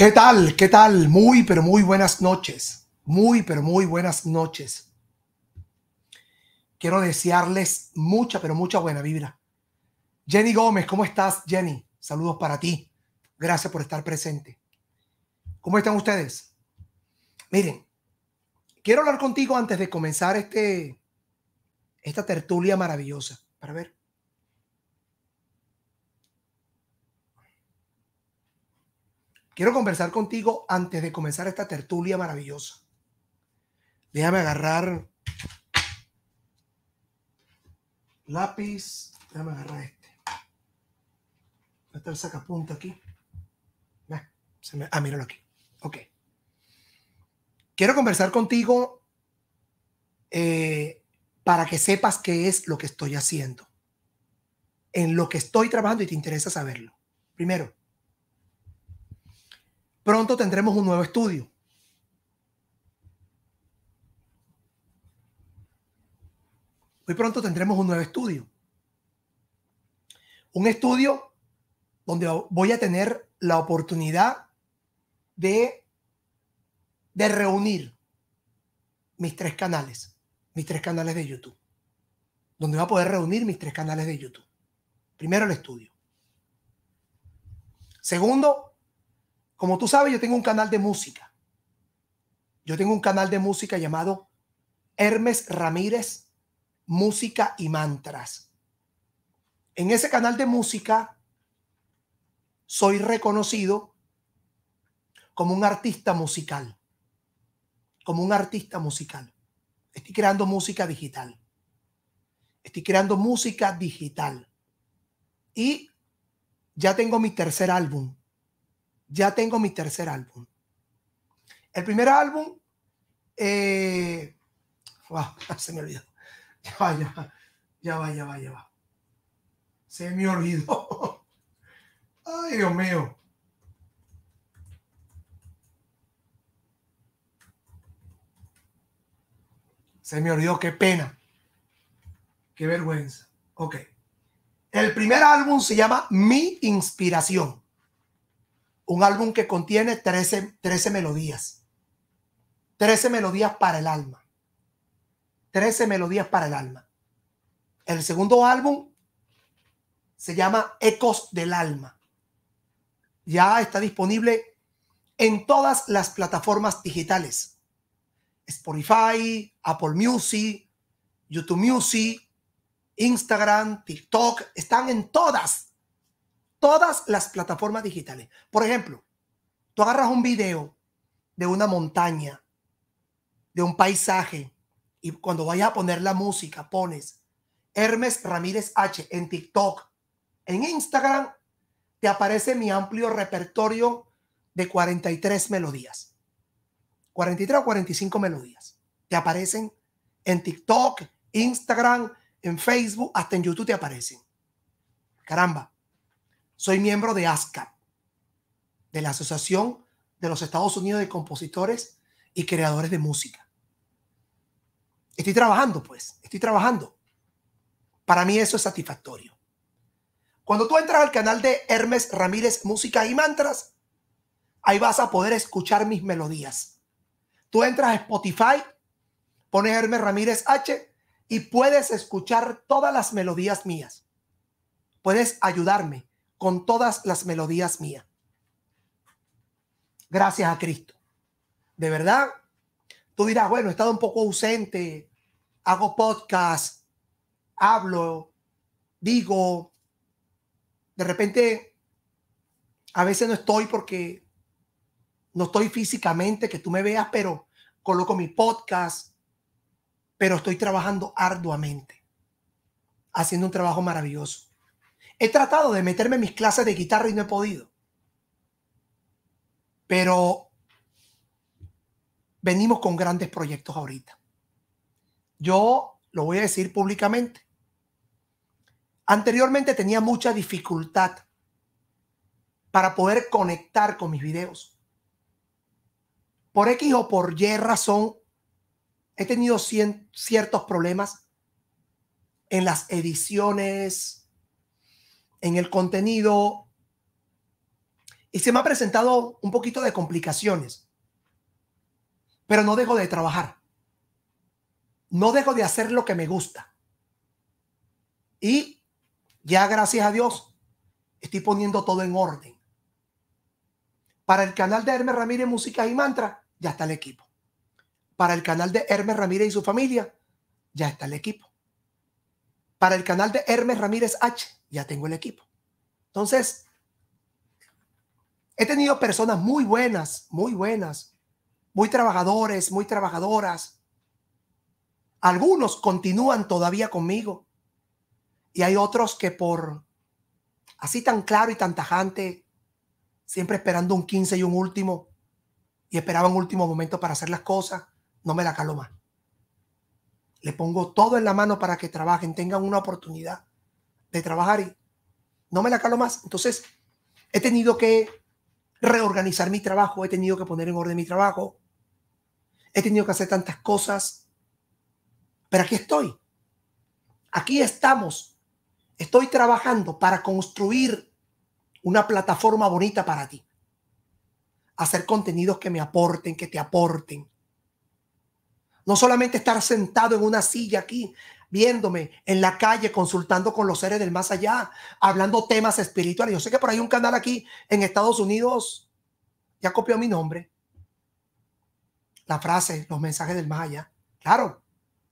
¿Qué tal? ¿Qué tal? Muy, pero muy buenas noches. Muy, pero muy buenas noches. Quiero desearles mucha, pero mucha buena vibra. Jenny Gómez, ¿cómo estás, Jenny? Saludos para ti. Gracias por estar presente. ¿Cómo están ustedes? Miren, quiero hablar contigo antes de comenzar este, esta tertulia maravillosa. Para ver. Quiero conversar contigo antes de comenzar esta tertulia maravillosa. Déjame agarrar lápiz. Déjame agarrar este. Va a estar sacapunta aquí. ah, míralo aquí. Ok. Quiero conversar contigo eh, para que sepas qué es lo que estoy haciendo, en lo que estoy trabajando y te interesa saberlo. Primero, Pronto tendremos un nuevo estudio. Muy pronto tendremos un nuevo estudio. Un estudio donde voy a tener la oportunidad de, de reunir mis tres canales, mis tres canales de YouTube, donde voy a poder reunir mis tres canales de YouTube. Primero el estudio. Segundo, como tú sabes, yo tengo un canal de música. Yo tengo un canal de música llamado Hermes Ramírez Música y Mantras. En ese canal de música soy reconocido como un artista musical. Como un artista musical. Estoy creando música digital. Estoy creando música digital. Y ya tengo mi tercer álbum ya tengo mi tercer álbum. El primer álbum, eh, se me olvidó. Ya ya va, ya va, ya va, ya va. Se me olvidó. Ay, Dios mío. Se me olvidó, qué pena. Qué vergüenza. Ok. El primer álbum se llama Mi Inspiración un álbum que contiene 13, melodías. 13 melodías para el alma. 13 melodías para el alma. El segundo álbum se llama Ecos del Alma. Ya está disponible en todas las plataformas digitales. Spotify, Apple Music, YouTube Music, Instagram, TikTok, están en todas todas las plataformas digitales. Por ejemplo, tú agarras un video de una montaña, de un paisaje, y cuando vayas a poner la música, pones Hermes Ramírez H en TikTok, en Instagram, te aparece mi amplio repertorio de 43 melodías. 43 o 45 melodías. Te aparecen en TikTok, Instagram, en Facebook, hasta en YouTube te aparecen. Caramba, soy miembro de ASCAP, de la Asociación de los Estados Unidos de Compositores y Creadores de Música. Estoy trabajando, pues, estoy trabajando. Para mí eso es satisfactorio. Cuando tú entras al canal de Hermes Ramírez Música y Mantras, ahí vas a poder escuchar mis melodías. Tú entras a Spotify, pones Hermes Ramírez H y puedes escuchar todas las melodías mías. Puedes ayudarme con todas las melodías mías. Gracias a Cristo. De verdad, tú dirás, bueno, he estado un poco ausente, hago podcast, hablo, digo, de repente, a veces no estoy porque no estoy físicamente, que tú me veas, pero coloco mi podcast, pero estoy trabajando arduamente, haciendo un trabajo maravilloso. He tratado de meterme en mis clases de guitarra y no he podido. Pero venimos con grandes proyectos ahorita. Yo lo voy a decir públicamente. Anteriormente tenía mucha dificultad para poder conectar con mis videos. Por X o por Y razón, he tenido ciertos problemas en las ediciones, en el contenido y se me ha presentado un poquito de complicaciones, pero no dejo de trabajar, no dejo de hacer lo que me gusta. Y ya gracias a Dios estoy poniendo todo en orden. Para el canal de Hermes Ramírez Música y Mantra, ya está el equipo. Para el canal de Hermes Ramírez y su familia, ya está el equipo. Para el canal de Hermes Ramírez H, ya tengo el equipo. Entonces, he tenido personas muy buenas, muy buenas, muy trabajadores, muy trabajadoras. Algunos continúan todavía conmigo y hay otros que por así tan claro y tan tajante, siempre esperando un 15 y un último y esperaba un último momento para hacer las cosas, no me la calo más. Le pongo todo en la mano para que trabajen, tengan una oportunidad de trabajar y no me la calo más. Entonces, he tenido que reorganizar mi trabajo, he tenido que poner en orden mi trabajo, he tenido que hacer tantas cosas, pero aquí estoy. Aquí estamos. Estoy trabajando para construir una plataforma bonita para ti. Hacer contenidos que me aporten, que te aporten. No solamente estar sentado en una silla aquí viéndome en la calle, consultando con los seres del más allá, hablando temas espirituales. Yo sé que por ahí un canal aquí en Estados Unidos ya copió mi nombre. La frase, los mensajes del más allá. Claro,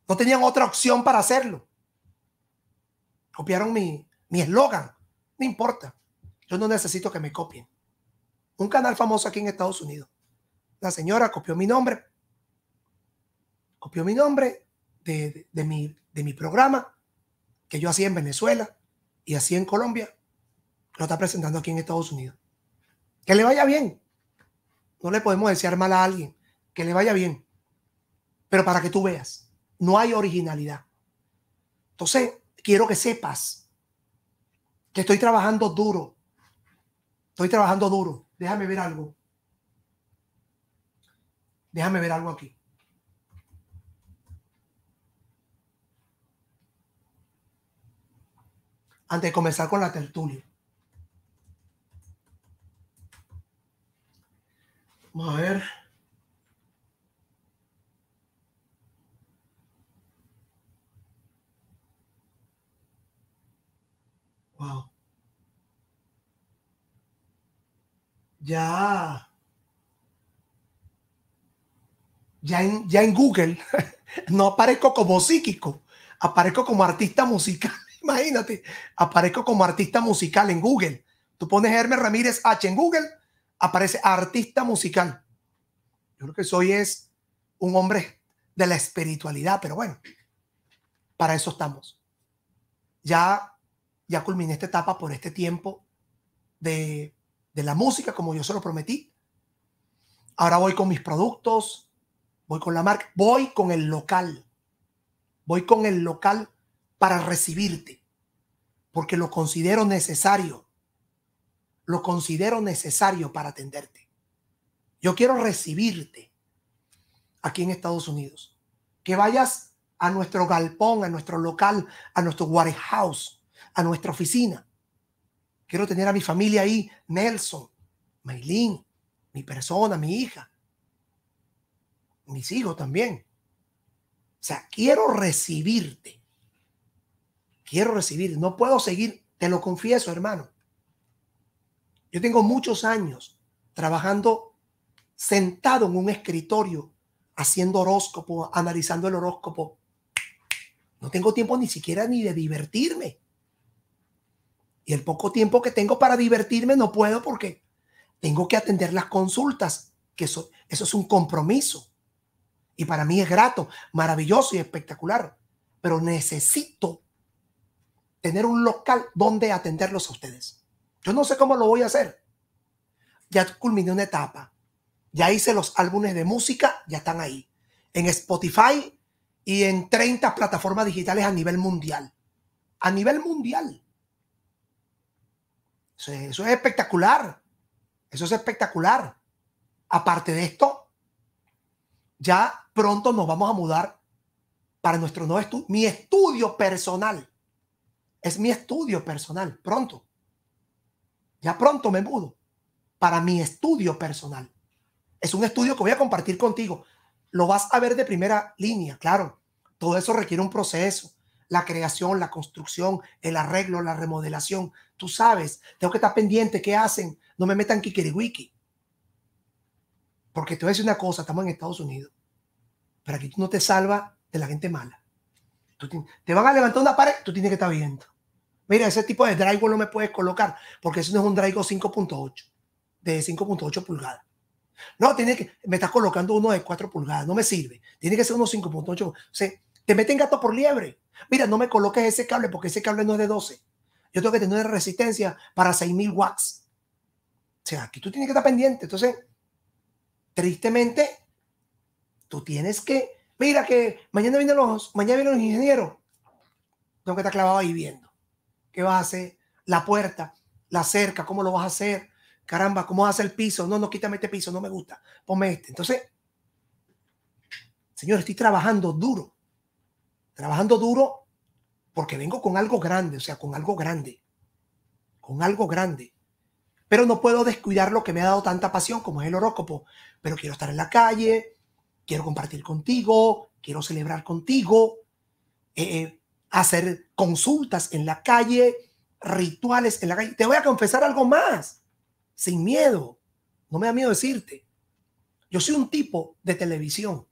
no tenían otra opción para hacerlo. Copiaron mi eslogan. no importa. Yo no necesito que me copien. Un canal famoso aquí en Estados Unidos. La señora copió mi nombre. Copió mi nombre de, de mi mi programa que yo hacía en Venezuela y hacía en Colombia, lo está presentando aquí en Estados Unidos. Que le vaya bien. No le podemos desear mal a alguien. Que le vaya bien. Pero para que tú veas, no hay originalidad. Entonces, quiero que sepas que estoy trabajando duro. Estoy trabajando duro. Déjame ver algo. Déjame ver algo aquí. antes de comenzar con la tertulia. Vamos a ver. Wow. Ya. Ya en, ya en Google no aparezco como psíquico, aparezco como artista musical. Imagínate, aparezco como artista musical en Google. Tú pones Hermes Ramírez H en Google, aparece artista musical. Yo lo que soy es un hombre de la espiritualidad, pero bueno, para eso estamos. Ya, ya culminé esta etapa por este tiempo de, de la música, como yo se lo prometí. Ahora voy con mis productos, voy con la marca, voy con el local. Voy con el local para recibirte, porque lo considero necesario. Lo considero necesario para atenderte. Yo quiero recibirte aquí en Estados Unidos. Que vayas a nuestro galpón, a nuestro local, a nuestro warehouse, a nuestra oficina. Quiero tener a mi familia ahí, Nelson, Maylin, mi persona, mi hija, mis hijos también. O sea, quiero recibirte quiero recibir, no puedo seguir, te lo confieso, hermano. Yo tengo muchos años trabajando sentado en un escritorio, haciendo horóscopo, analizando el horóscopo. No tengo tiempo ni siquiera ni de divertirme. Y el poco tiempo que tengo para divertirme no puedo porque tengo que atender las consultas, que eso, eso es un compromiso. Y para mí es grato, maravilloso y espectacular. Pero necesito tener un local donde atenderlos a ustedes. Yo no sé cómo lo voy a hacer. Ya culminé una etapa. Ya hice los álbumes de música, ya están ahí. En Spotify y en 30 plataformas digitales a nivel mundial. A nivel mundial. Eso es, espectacular. Eso es espectacular. Aparte de esto, ya pronto nos vamos a mudar para nuestro nuevo estudio, mi estudio personal. Es mi estudio personal. Pronto. Ya pronto me mudo para mi estudio personal. Es un estudio que voy a compartir contigo. Lo vas a ver de primera línea, claro. Todo eso requiere un proceso. La creación, la construcción, el arreglo, la remodelación. Tú sabes, tengo que estar pendiente qué hacen. No me metan Kikiriwiki. Porque te voy a decir una cosa, estamos en Estados Unidos. Pero aquí tú no te salvas de la gente mala te, van a levantar una pared, tú tienes que estar viendo. Mira, ese tipo de drywall no me puedes colocar porque eso no es un drywall 5.8, de 5.8 pulgadas. No, tiene que, me estás colocando uno de 4 pulgadas, no me sirve. Tiene que ser uno 5.8. O sea, te meten gato por liebre. Mira, no me coloques ese cable porque ese cable no es de 12. Yo tengo que tener resistencia para 6000 watts. O sea, aquí tú tienes que estar pendiente. Entonces, tristemente, tú tienes que Mira que mañana vienen los, mañana vienen los ingenieros. Tengo que estar clavado ahí viendo. ¿Qué vas a hacer? La puerta, la cerca, ¿cómo lo vas a hacer? Caramba, ¿cómo vas a hacer el piso? No, no, quítame este piso, no me gusta. Ponme este. Entonces, señor, estoy trabajando duro. Trabajando duro porque vengo con algo grande, o sea, con algo grande. Con algo grande pero no puedo descuidar lo que me ha dado tanta pasión como es el horóscopo. Pero quiero estar en la calle, quiero compartir contigo, quiero celebrar contigo, eh, eh, hacer consultas en la calle, rituales en la calle. Te voy a confesar algo más, sin miedo, no me da miedo decirte. Yo soy un tipo de televisión.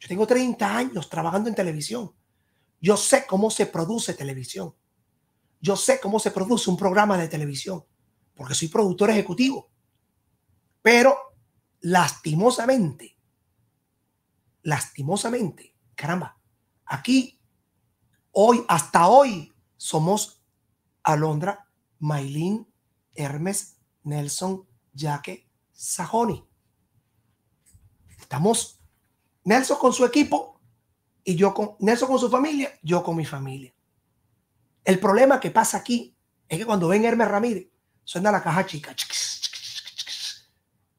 Yo tengo 30 años trabajando en televisión. Yo sé cómo se produce televisión. Yo sé cómo se produce un programa de televisión, porque soy productor ejecutivo. Pero, lastimosamente, lastimosamente, caramba, aquí, hoy, hasta hoy, somos Alondra, Maylin, Hermes, Nelson, Jaque, Sajoni. Estamos Nelson con su equipo y yo con Nelson con su familia, yo con mi familia. El problema que pasa aquí es que cuando ven Hermes Ramírez, suena la caja chica. Chiquis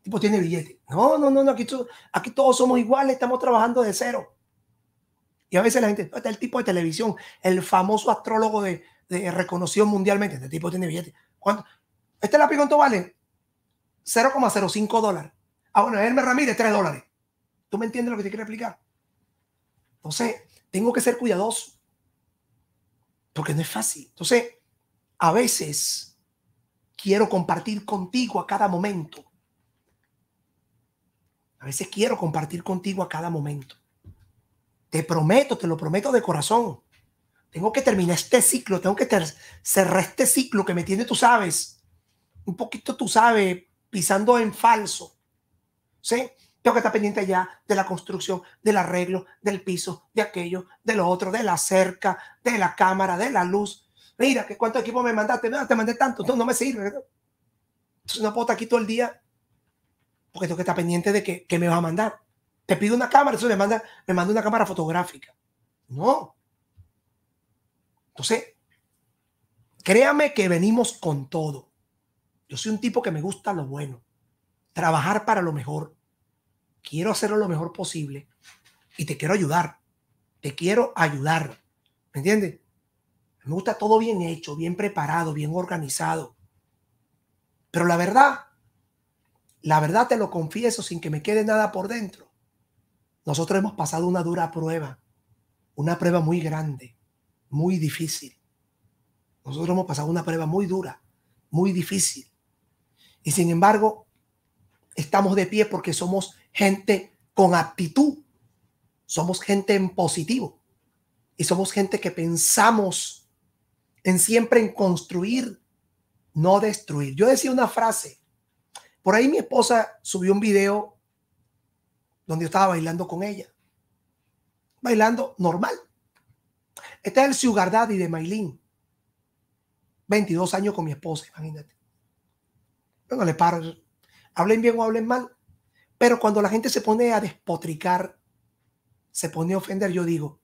tipo tiene billete. No, no, no, no aquí, todos somos iguales, estamos trabajando de cero. Y a veces la gente, ah, está el tipo de televisión, el famoso astrólogo de, reconocido mundialmente, este tipo tiene billete. ¿Cuánto? ¿Este lápiz cuánto vale? 0,05 dólares. Ah, bueno, Hermes Ramírez, 3 dólares. ¿Tú me entiendes lo que te quiero explicar? Entonces, tengo que ser cuidadoso. Porque no es fácil. Entonces, a veces quiero compartir contigo a cada momento a veces quiero compartir contigo a cada momento. Te prometo, te lo prometo de corazón. Tengo que terminar este ciclo, tengo que cerrar este ciclo que me tiene, tú sabes, un poquito, tú sabes, pisando en falso. ¿Sí? Tengo que estar pendiente ya de la construcción, del arreglo, del piso, de aquello, de lo otro, de la cerca, de la cámara, de la luz. Mira, que cuánto equipo me mandaste, no, te mandé tanto, no, no me sirve. no puedo estar aquí todo el día porque tengo que estar pendiente de que, me vas a mandar. Te pido una cámara, eso manda, me manda una cámara fotográfica. No. Entonces, créame que venimos con todo. Yo soy un tipo que me gusta lo bueno, trabajar para lo mejor. Quiero hacerlo lo mejor posible y te quiero ayudar. Te quiero ayudar. ¿Me entiendes? Me gusta todo bien hecho, bien preparado, bien organizado. Pero la verdad la verdad te lo confieso sin que me quede nada por dentro. Nosotros hemos pasado una dura prueba, una prueba muy grande, muy difícil. Nosotros hemos pasado una prueba muy dura, muy difícil. Y sin embargo, estamos de pie porque somos gente con actitud, somos gente en positivo y somos gente que pensamos en siempre en construir, no destruir. Yo decía una frase por ahí mi esposa subió un video donde yo estaba bailando con ella. Bailando normal. Este es el Sugar Daddy de Mailín. 22 años con mi esposa, imagínate. no le paro. Hablen bien o hablen mal. Pero cuando la gente se pone a despotricar, se pone a ofender, yo digo,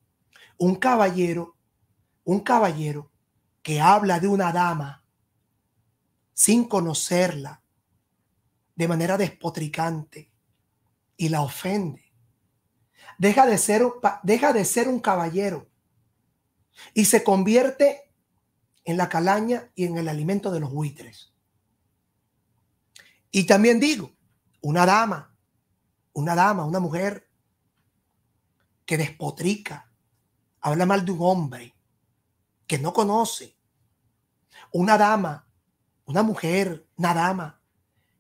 un caballero, un caballero que habla de una dama sin conocerla, de manera despotricante y la ofende. Deja de ser, deja de ser un caballero y se convierte en la calaña y en el alimento de los buitres. Y también digo, una dama, una dama, una mujer que despotrica, habla mal de un hombre que no conoce, una dama, una mujer, una dama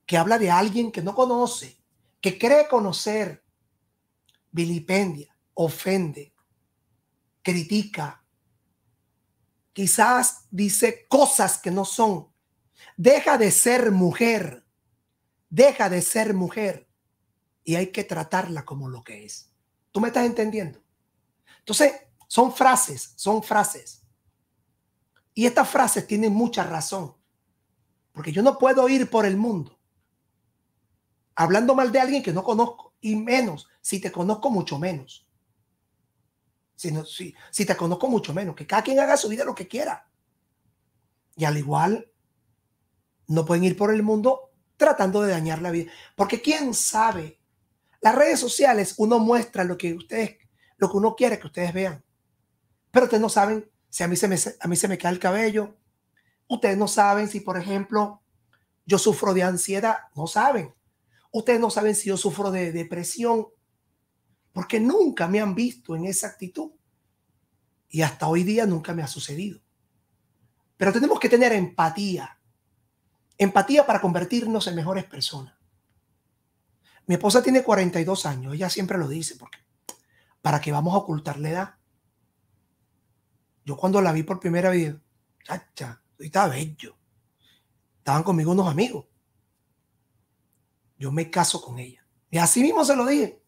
que habla de alguien que no conoce, que cree conocer, vilipendia, ofende, critica, quizás dice cosas que no son. Deja de ser mujer, deja de ser mujer y hay que tratarla como lo que es. ¿Tú me estás entendiendo? Entonces, son frases, son frases. Y estas frases tienen mucha razón, porque yo no puedo ir por el mundo hablando mal de alguien que no conozco, y menos, si te conozco mucho menos. Si, si, te conozco mucho menos, que cada quien haga su vida lo que quiera. Y al igual, no pueden ir por el mundo tratando de dañar la vida. Porque quién sabe, las redes sociales uno muestra lo que ustedes, lo que uno quiere que ustedes vean. Pero ustedes no saben si a mí se me, a mí se me cae el cabello. Ustedes no saben si, por ejemplo, yo sufro de ansiedad. No saben. Ustedes no saben si yo sufro de depresión, porque nunca me han visto en esa actitud. Y hasta hoy día nunca me ha sucedido. Pero tenemos que tener empatía. Empatía para convertirnos en mejores personas. Mi esposa tiene 42 años, ella siempre lo dice, porque ¿para qué vamos a ocultar la edad? Yo cuando la vi por primera vez, chacha, estaba bello. Estaban conmigo unos amigos yo me caso con ella. Y así mismo se lo dije.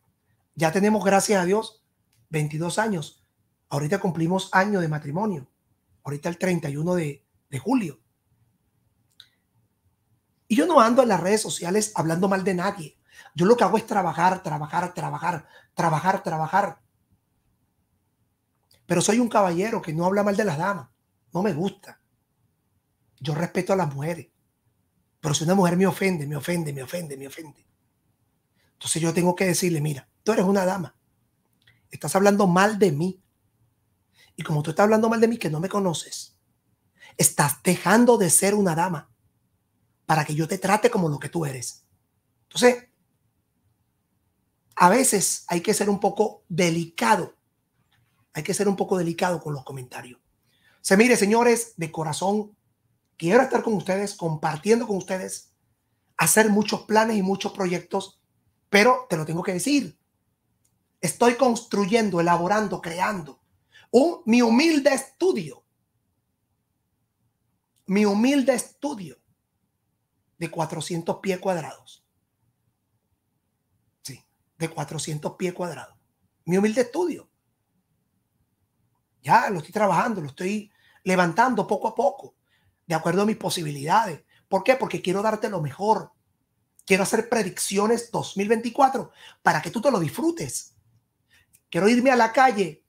Ya tenemos, gracias a Dios, 22 años. Ahorita cumplimos año de matrimonio. Ahorita el 31 de, julio. Y yo no ando en las redes sociales hablando mal de nadie. Yo lo que hago es trabajar, trabajar, trabajar, trabajar, trabajar. Pero soy un caballero que no habla mal de las damas. No me gusta. Yo respeto a las mujeres. Pero si una mujer me ofende, me ofende, me ofende, me ofende. Entonces yo tengo que decirle, mira, tú eres una dama. Estás hablando mal de mí. Y como tú estás hablando mal de mí, que no me conoces, estás dejando de ser una dama para que yo te trate como lo que tú eres. Entonces, a veces hay que ser un poco delicado. Hay que ser un poco delicado con los comentarios. Se mire, señores, de corazón Quiero estar con ustedes, compartiendo con ustedes, hacer muchos planes y muchos proyectos, pero te lo tengo que decir. Estoy construyendo, elaborando, creando un, mi humilde estudio. Mi humilde estudio de 400 pies cuadrados. Sí, de 400 pies cuadrados. Mi humilde estudio. Ya lo estoy trabajando, lo estoy levantando poco a poco de acuerdo a mis posibilidades. ¿Por qué? Porque quiero darte lo mejor. Quiero hacer predicciones 2024 para que tú te lo disfrutes. Quiero irme a la calle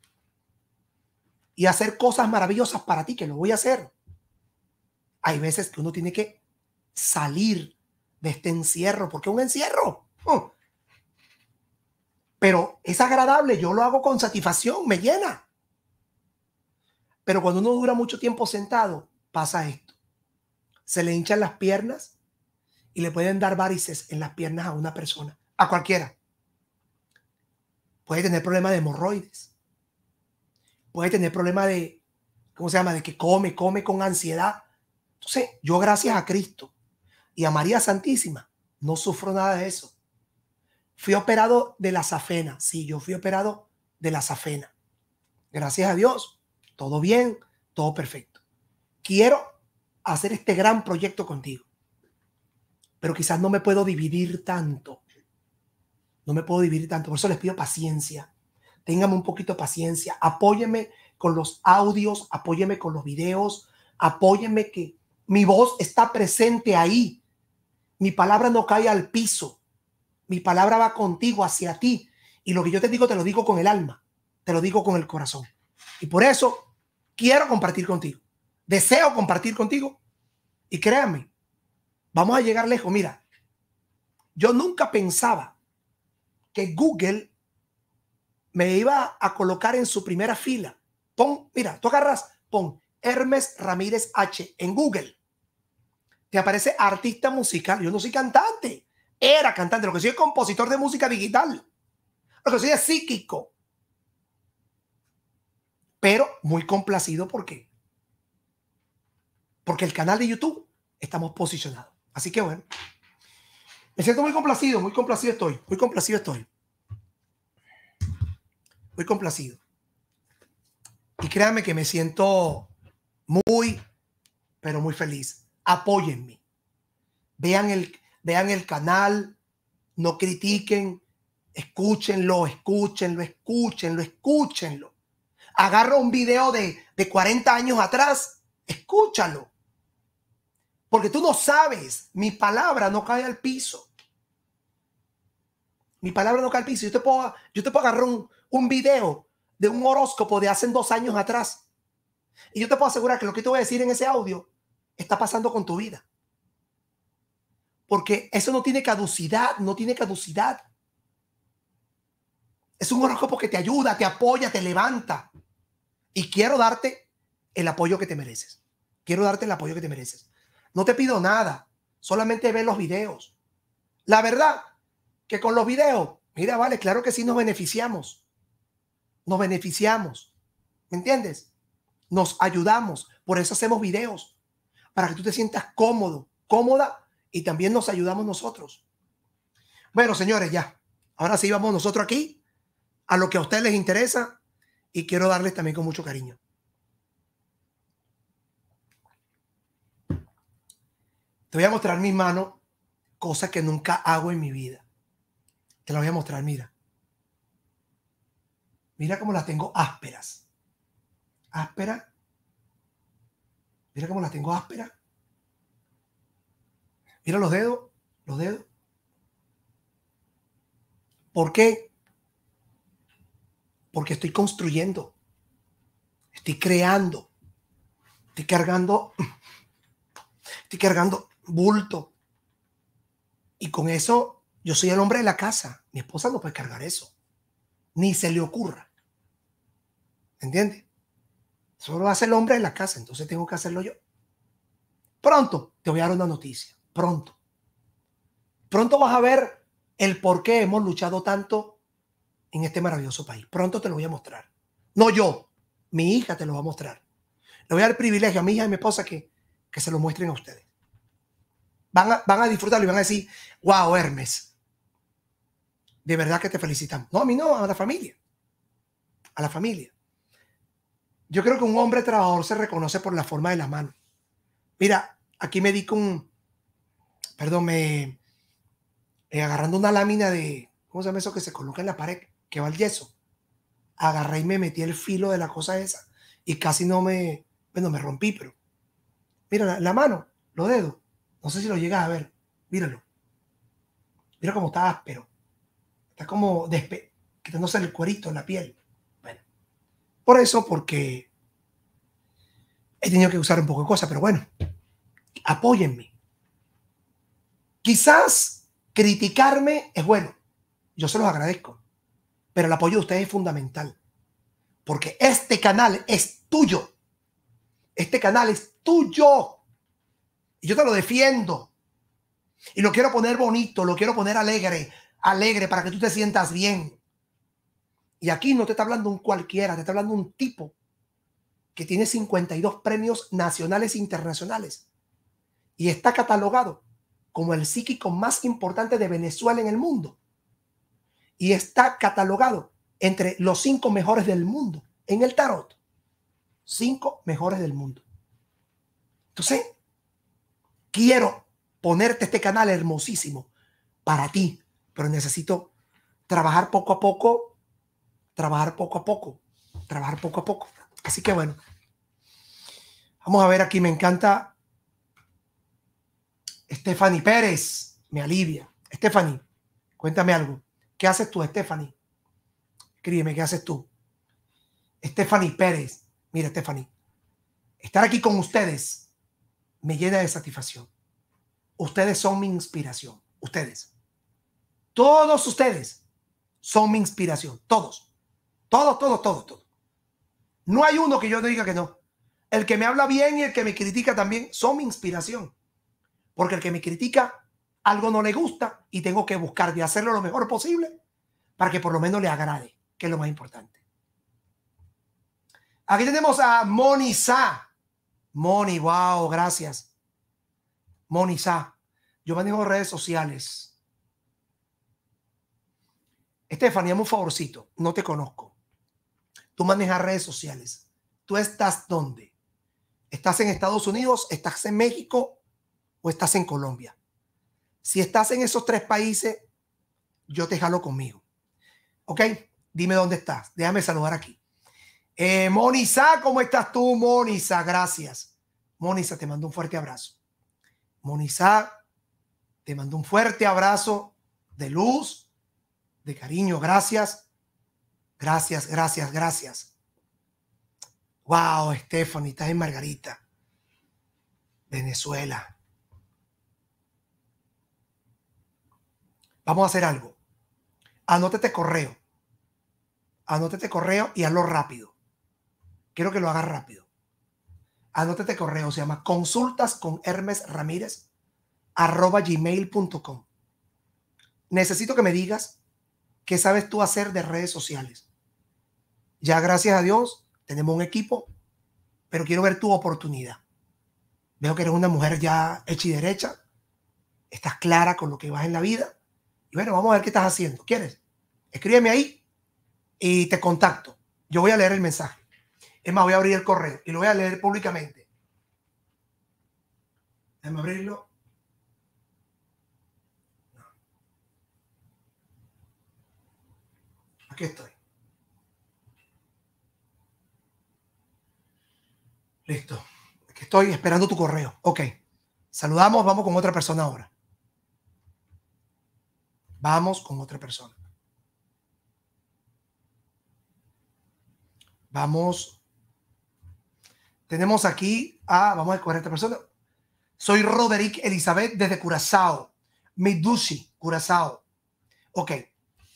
y hacer cosas maravillosas para ti, que lo voy a hacer. Hay veces que uno tiene que salir de este encierro, porque es un encierro. Oh. Pero es agradable, yo lo hago con satisfacción, me llena. Pero cuando uno dura mucho tiempo sentado, pasa esto se le hinchan las piernas y le pueden dar varices en las piernas a una persona, a cualquiera. Puede tener problemas de hemorroides. Puede tener problemas de, ¿cómo se llama? De que come, come con ansiedad. Entonces, yo gracias a Cristo y a María Santísima, no sufro nada de eso. Fui operado de la safena. Sí, yo fui operado de la safena. Gracias a Dios, todo bien, todo perfecto. Quiero hacer este gran proyecto contigo. Pero quizás no me puedo dividir tanto. No me puedo dividir tanto. Por eso les pido paciencia. Téngame un poquito de paciencia. Apóyeme con los audios, apóyeme con los videos, apóyeme que mi voz está presente ahí. Mi palabra no cae al piso. Mi palabra va contigo, hacia ti. Y lo que yo te digo, te lo digo con el alma. Te lo digo con el corazón. Y por eso quiero compartir contigo. Deseo compartir contigo. Y créame, vamos a llegar lejos. Mira, yo nunca pensaba que Google me iba a colocar en su primera fila. Pon, mira, tú agarras, pon Hermes Ramírez H en Google. Te aparece artista musical. Yo no soy cantante. Era cantante. Lo que soy es compositor de música digital. Lo que soy es psíquico. Pero muy complacido porque porque el canal de YouTube estamos posicionados. Así que bueno, me siento muy complacido, muy complacido estoy, muy complacido estoy. Muy complacido. Y créanme que me siento muy, pero muy feliz. Apóyenme. Vean el, vean el canal, no critiquen, escúchenlo, escúchenlo, escúchenlo, escúchenlo. Agarra un video de 40 años atrás, escúchalo porque tú no sabes, mi palabra no cae al piso. Mi palabra no cae al piso. Yo te puedo, yo te puedo agarrar un, un video de un horóscopo de hace dos años atrás. Y yo te puedo asegurar que lo que te voy a decir en ese audio está pasando con tu vida. Porque eso no tiene caducidad, no tiene caducidad. Es un horóscopo que te ayuda, te apoya, te levanta. Y quiero darte el apoyo que te mereces. Quiero darte el apoyo que te mereces. No te pido nada, solamente ve los videos. La verdad que con los videos, mira, vale, claro que sí nos beneficiamos. Nos beneficiamos. ¿Me entiendes? Nos ayudamos, por eso hacemos videos, para que tú te sientas cómodo, cómoda y también nos ayudamos nosotros. Bueno, señores, ya. Ahora sí vamos nosotros aquí a lo que a ustedes les interesa y quiero darles también con mucho cariño. Te voy a mostrar mis manos, cosa que nunca hago en mi vida. Te la voy a mostrar, mira. Mira cómo las tengo ásperas. Áspera. Mira cómo las tengo ásperas. Mira los dedos, los dedos. ¿Por qué? Porque estoy construyendo, estoy creando, estoy cargando, estoy cargando bulto. Y con eso, yo soy el hombre de la casa. Mi esposa no puede cargar eso. Ni se le ocurra. ¿entiende? Solo hace el hombre de la casa, entonces tengo que hacerlo yo. Pronto te voy a dar una noticia. Pronto. Pronto vas a ver el por qué hemos luchado tanto en este maravilloso país. Pronto te lo voy a mostrar. No yo, mi hija te lo va a mostrar. Le voy a dar privilegio a mi hija y mi esposa que, que se lo muestren a ustedes van a, disfrutarlo y van a decir, wow, Hermes, de verdad que te felicitamos. No, a mí no, a la familia. A la familia. Yo creo que un hombre trabajador se reconoce por la forma de la mano. Mira, aquí me di con, perdón, me, eh, agarrando una lámina de, ¿cómo se llama eso que se coloca en la pared? Que va el yeso. Agarré y me metí el filo de la cosa esa y casi no me, bueno, me rompí, pero mira la mano, los dedos. No sé si lo llegas a ver. Míralo. Mira cómo está áspero. Está como Que quitándose el cuerito en la piel. Bueno, por eso, porque he tenido que usar un poco de cosas, pero bueno, apóyenme. Quizás criticarme es bueno. Yo se los agradezco. Pero el apoyo de ustedes es fundamental. Porque este canal es tuyo. Este canal es tuyo. Y yo te lo defiendo. Y lo quiero poner bonito, lo quiero poner alegre, alegre para que tú te sientas bien. Y aquí no te está hablando un cualquiera, te está hablando un tipo que tiene 52 premios nacionales e internacionales y está catalogado como el psíquico más importante de Venezuela en el mundo. Y está catalogado entre los cinco mejores del mundo en el tarot. Cinco mejores del mundo. Entonces, quiero ponerte este canal hermosísimo para ti, pero necesito trabajar poco a poco, trabajar poco a poco, trabajar poco a poco. Así que bueno, vamos a ver aquí, me encanta Stephanie Pérez, me alivia. Stephanie, cuéntame algo. ¿Qué haces tú, Stephanie? Escríbeme, ¿qué haces tú? Stephanie Pérez, mira, Stephanie, estar aquí con ustedes me llena de satisfacción. Ustedes son mi inspiración. Ustedes. Todos ustedes son mi inspiración. Todos. Todos, todos, todos, todos. No hay uno que yo no diga que no. El que me habla bien y el que me critica también son mi inspiración. Porque el que me critica algo no le gusta y tengo que buscar de hacerlo lo mejor posible para que por lo menos le agrade, que es lo más importante. Aquí tenemos a Monisa. Moni, wow, gracias. Moni Sa. Yo manejo redes sociales. Estefanía, un favorcito. No te conozco. Tú manejas redes sociales. ¿Tú estás dónde? ¿Estás en Estados Unidos? ¿Estás en México? ¿O estás en Colombia? Si estás en esos tres países, yo te jalo conmigo. ¿Ok? Dime dónde estás. Déjame saludar aquí. Eh, Monisa, ¿cómo estás tú, Monisa? Gracias. Monisa, te mando un fuerte abrazo. Monisa, te mando un fuerte abrazo de luz, de cariño. Gracias. Gracias, gracias, gracias. Wow, Stephanie, estás en Margarita. Venezuela. Vamos a hacer algo. Anótate correo. Anótate correo y hazlo rápido. Quiero que lo hagas rápido. Anótate correo, se llama consultas con Hermes Ramírez Necesito que me digas qué sabes tú hacer de redes sociales. Ya gracias a Dios tenemos un equipo, pero quiero ver tu oportunidad. Veo que eres una mujer ya hecha y derecha, estás clara con lo que vas en la vida. Y bueno, vamos a ver qué estás haciendo. ¿Quieres? Escríbeme ahí y te contacto. Yo voy a leer el mensaje. Es más, voy a abrir el correo y lo voy a leer públicamente. Déjame abrirlo. Aquí estoy. Listo. Aquí estoy esperando tu correo. Ok. Saludamos, vamos con otra persona ahora. Vamos con otra persona. Vamos tenemos aquí a, vamos a escoger esta persona. Soy Roderick Elizabeth desde Curazao. Midushi, Curazao. Ok,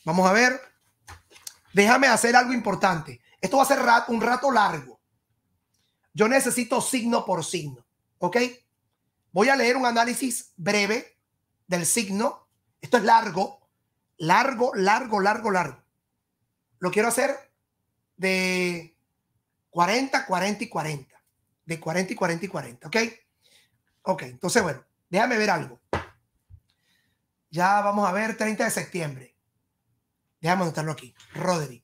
vamos a ver. Déjame hacer algo importante. Esto va a ser un rato largo. Yo necesito signo por signo. ¿Ok? Voy a leer un análisis breve del signo. Esto es largo. Largo, largo, largo, largo. Lo quiero hacer de 40, 40 y 40 de 40 y 40 y 40, ¿ok? Ok, entonces bueno, déjame ver algo. Ya vamos a ver 30 de septiembre. Déjame anotarlo aquí. Roderick,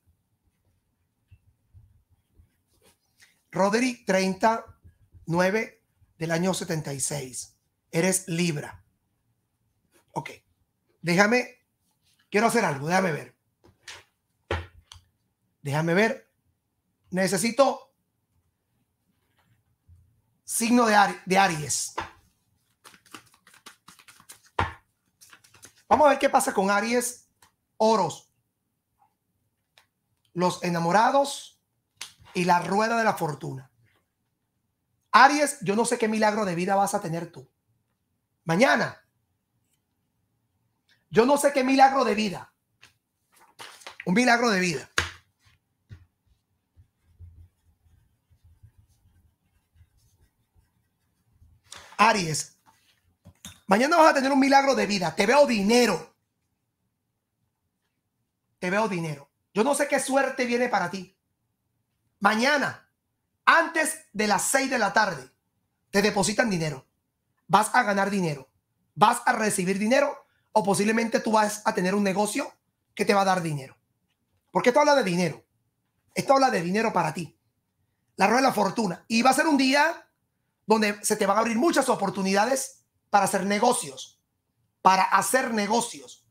roderick 39 del año 76. Eres Libra. Ok. Déjame. Quiero hacer algo. Déjame ver. Déjame ver. Necesito signo de, Aries. Vamos a ver qué pasa con Aries, oros, los enamorados y la rueda de la fortuna. Aries, yo no sé qué milagro de vida vas a tener tú. Mañana. Yo no sé qué milagro de vida. Un milagro de vida. Aries, mañana vas a tener un milagro de vida. Te veo dinero. Te veo dinero. Yo no sé qué suerte viene para ti. Mañana, antes de las 6 de la tarde, te depositan dinero. Vas a ganar dinero. Vas a recibir dinero o posiblemente tú vas a tener un negocio que te va a dar dinero. Porque esto habla de dinero. Esto habla de dinero para ti. La rueda de la fortuna. Y va a ser un día donde se te van a abrir muchas oportunidades para hacer negocios, para hacer negocios,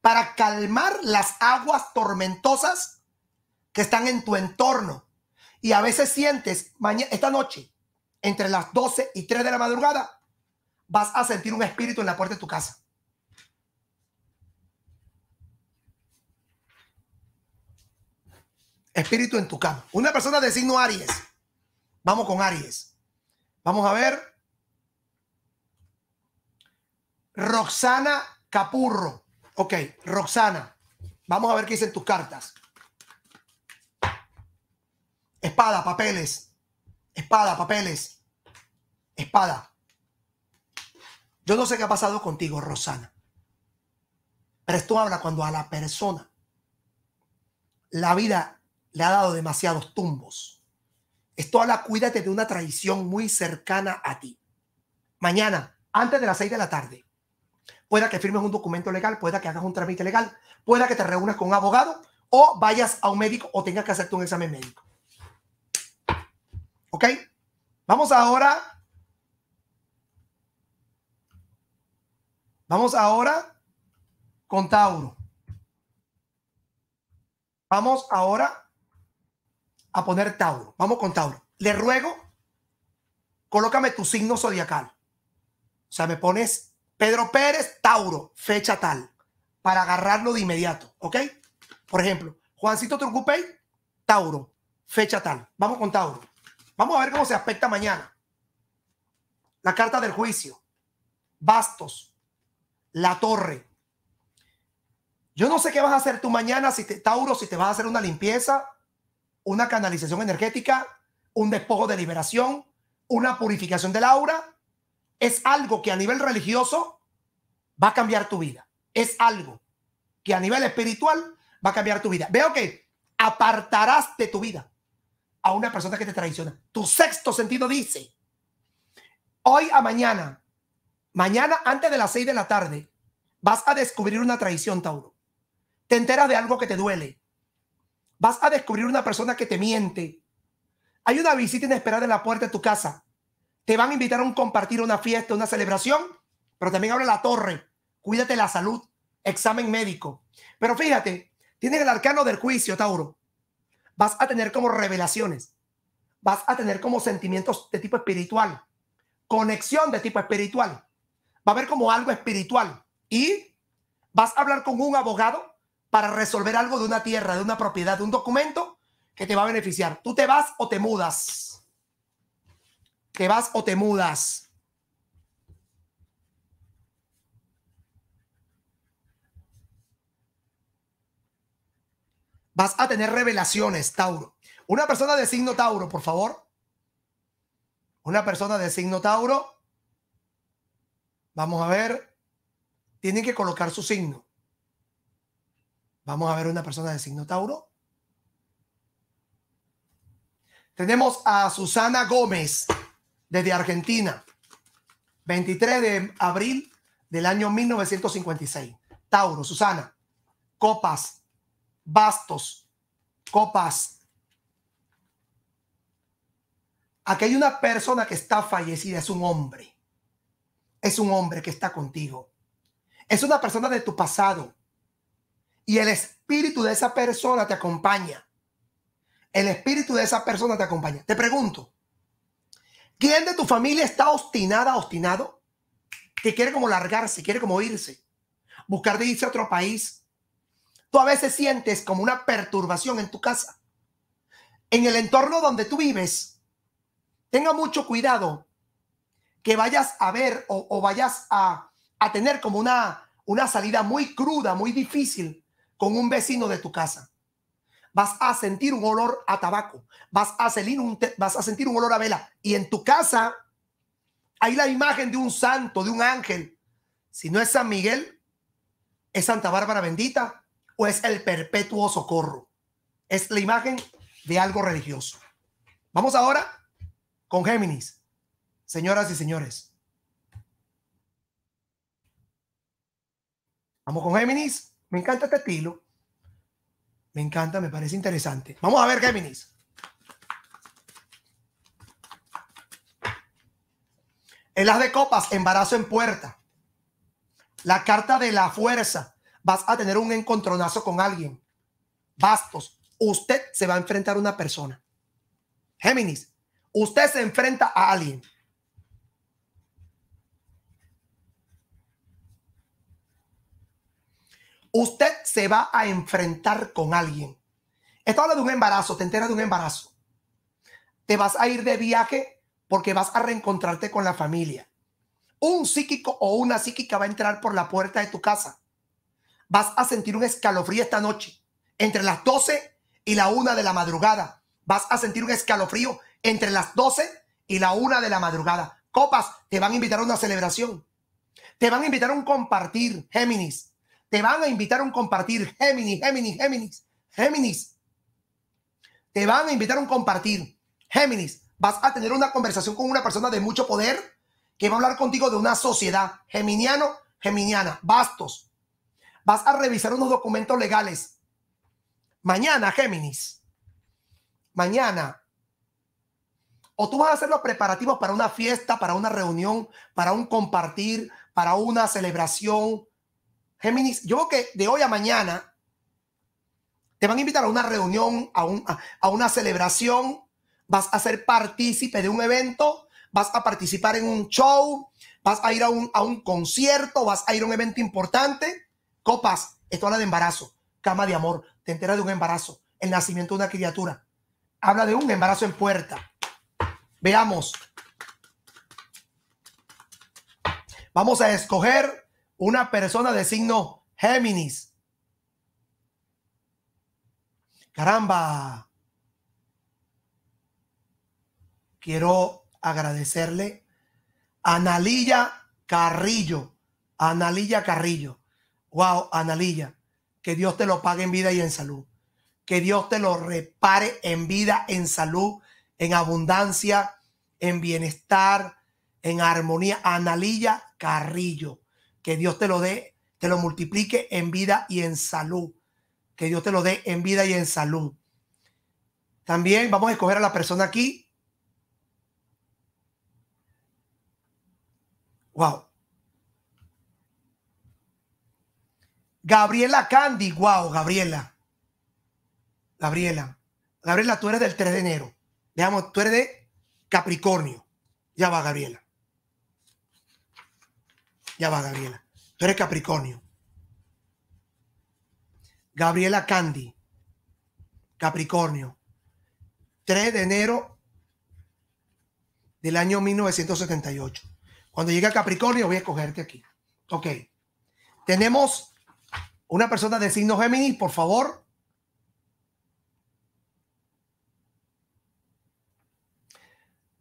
para calmar las aguas tormentosas que están en tu entorno. Y a veces sientes, mañana, esta noche, entre las 12 y 3 de la madrugada, vas a sentir un espíritu en la puerta de tu casa. Espíritu en tu cama. Una persona de signo Aries. Vamos con Aries. Vamos a ver. Roxana Capurro. Ok, Roxana. Vamos a ver qué dicen tus cartas. Espada, papeles. Espada, papeles. Espada. Yo no sé qué ha pasado contigo, Roxana. Pero esto habla cuando a la persona la vida le ha dado demasiados tumbos esto habla, cuídate de una traición muy cercana a ti. Mañana, antes de las seis de la tarde, pueda que firmes un documento legal, pueda que hagas un trámite legal, pueda que te reúnas con un abogado o vayas a un médico o tengas que hacerte un examen médico. ¿Ok? Vamos ahora. Vamos ahora con Tauro. Vamos ahora a poner Tauro. Vamos con Tauro. Le ruego, colócame tu signo zodiacal. O sea, me pones Pedro Pérez, Tauro, fecha tal, para agarrarlo de inmediato, ¿ok? Por ejemplo, Juancito Turcupey, Tauro, fecha tal. Vamos con Tauro. Vamos a ver cómo se aspecta mañana. La carta del juicio. Bastos. La torre. Yo no sé qué vas a hacer tú mañana, si te, Tauro, si te vas a hacer una limpieza una canalización energética, un despojo de liberación, una purificación del aura, es algo que a nivel religioso va a cambiar tu vida. Es algo que a nivel espiritual va a cambiar tu vida. Veo que apartarás de tu vida a una persona que te traiciona. Tu sexto sentido dice, hoy a mañana, mañana antes de las seis de la tarde, vas a descubrir una traición, Tauro. Te enteras de algo que te duele, Vas a descubrir una persona que te miente. Hay una visita inesperada en la puerta de tu casa. Te van a invitar a un compartir, una fiesta, una celebración, pero también abre la torre. Cuídate la salud, examen médico. Pero fíjate, tienes el arcano del juicio, Tauro. Vas a tener como revelaciones. Vas a tener como sentimientos de tipo espiritual. Conexión de tipo espiritual. Va a haber como algo espiritual. Y vas a hablar con un abogado para resolver algo de una tierra, de una propiedad, de un documento que te va a beneficiar. Tú te vas o te mudas. Te vas o te mudas. Vas a tener revelaciones, Tauro. Una persona de signo Tauro, por favor. Una persona de signo Tauro. Vamos a ver. Tienen que colocar su signo. Vamos a ver una persona de signo Tauro. Tenemos a Susana Gómez desde Argentina, 23 de abril del año 1956. Tauro, Susana, copas, bastos, copas. Aquí hay una persona que está fallecida, es un hombre. Es un hombre que está contigo. Es una persona de tu pasado. Y el espíritu de esa persona te acompaña. El espíritu de esa persona te acompaña. Te pregunto, ¿quién de tu familia está obstinada, obstinado? Que quiere como largarse, quiere como irse, buscar de irse a otro país. Tú a veces sientes como una perturbación en tu casa. En el entorno donde tú vives, tenga mucho cuidado que vayas a ver o, vayas a, tener como una, una salida muy cruda, muy difícil con un vecino de tu casa. Vas a sentir un olor a tabaco, vas a, sentir un, vas a sentir un olor a vela. Y en tu casa hay la imagen de un santo, de un ángel. Si no es San Miguel, es Santa Bárbara bendita o es el perpetuo socorro. Es la imagen de algo religioso. Vamos ahora con Géminis. Señoras y señores. Vamos con Géminis. Me encanta este estilo. Me encanta, me parece interesante. Vamos a ver, Géminis. En las de copas, embarazo en puerta. La carta de la fuerza. Vas a tener un encontronazo con alguien. Bastos, usted se va a enfrentar a una persona. Géminis, usted se enfrenta a alguien. Usted se va a enfrentar con alguien. Esto habla de un embarazo, te enteras de un embarazo. Te vas a ir de viaje porque vas a reencontrarte con la familia. Un psíquico o una psíquica va a entrar por la puerta de tu casa. Vas a sentir un escalofrío esta noche, entre las 12 y la 1 de la madrugada. Vas a sentir un escalofrío entre las 12 y la 1 de la madrugada. Copas, te van a invitar a una celebración. Te van a invitar a un compartir, Géminis. Te van a invitar a un compartir. Géminis, Géminis, Géminis, Géminis. Te van a invitar a un compartir. Géminis, vas a tener una conversación con una persona de mucho poder que va a hablar contigo de una sociedad. Geminiano, Geminiana, bastos. Vas a revisar unos documentos legales. Mañana, Géminis. Mañana, o tú vas a hacer los preparativos para una fiesta, para una reunión, para un compartir, para una celebración, Géminis, yo creo que de hoy a mañana te van a invitar a una reunión, a, a, una celebración, vas a ser partícipe de un evento, vas a participar en un show, vas a ir a un, a un concierto, vas a ir a un evento importante. Copas, esto habla de embarazo, cama de amor, te enteras de un embarazo, el nacimiento de una criatura. Habla de un embarazo en puerta. Veamos. Vamos a escoger una persona de signo Géminis. Caramba. Quiero agradecerle a Analilla Carrillo. Analilla Carrillo. Wow, Analilla. Que Dios te lo pague en vida y en salud. Que Dios te lo repare en vida, en salud, en abundancia, en bienestar, en armonía. Analilla Carrillo que Dios te lo dé, te lo multiplique en vida y en salud. Que Dios te lo dé en vida y en salud. También vamos a escoger a la persona aquí. Wow. Gabriela Candy. Wow, Gabriela. Gabriela. Gabriela, tú eres del 3 de enero. Veamos, tú eres de Capricornio. Ya va, Gabriela. Ya va, Gabriela. Tú eres Capricornio. Gabriela Candy. Capricornio. 3 de enero del año 1978. Cuando llegue a Capricornio voy a escogerte aquí. Ok. Tenemos una persona de signo Géminis, por favor.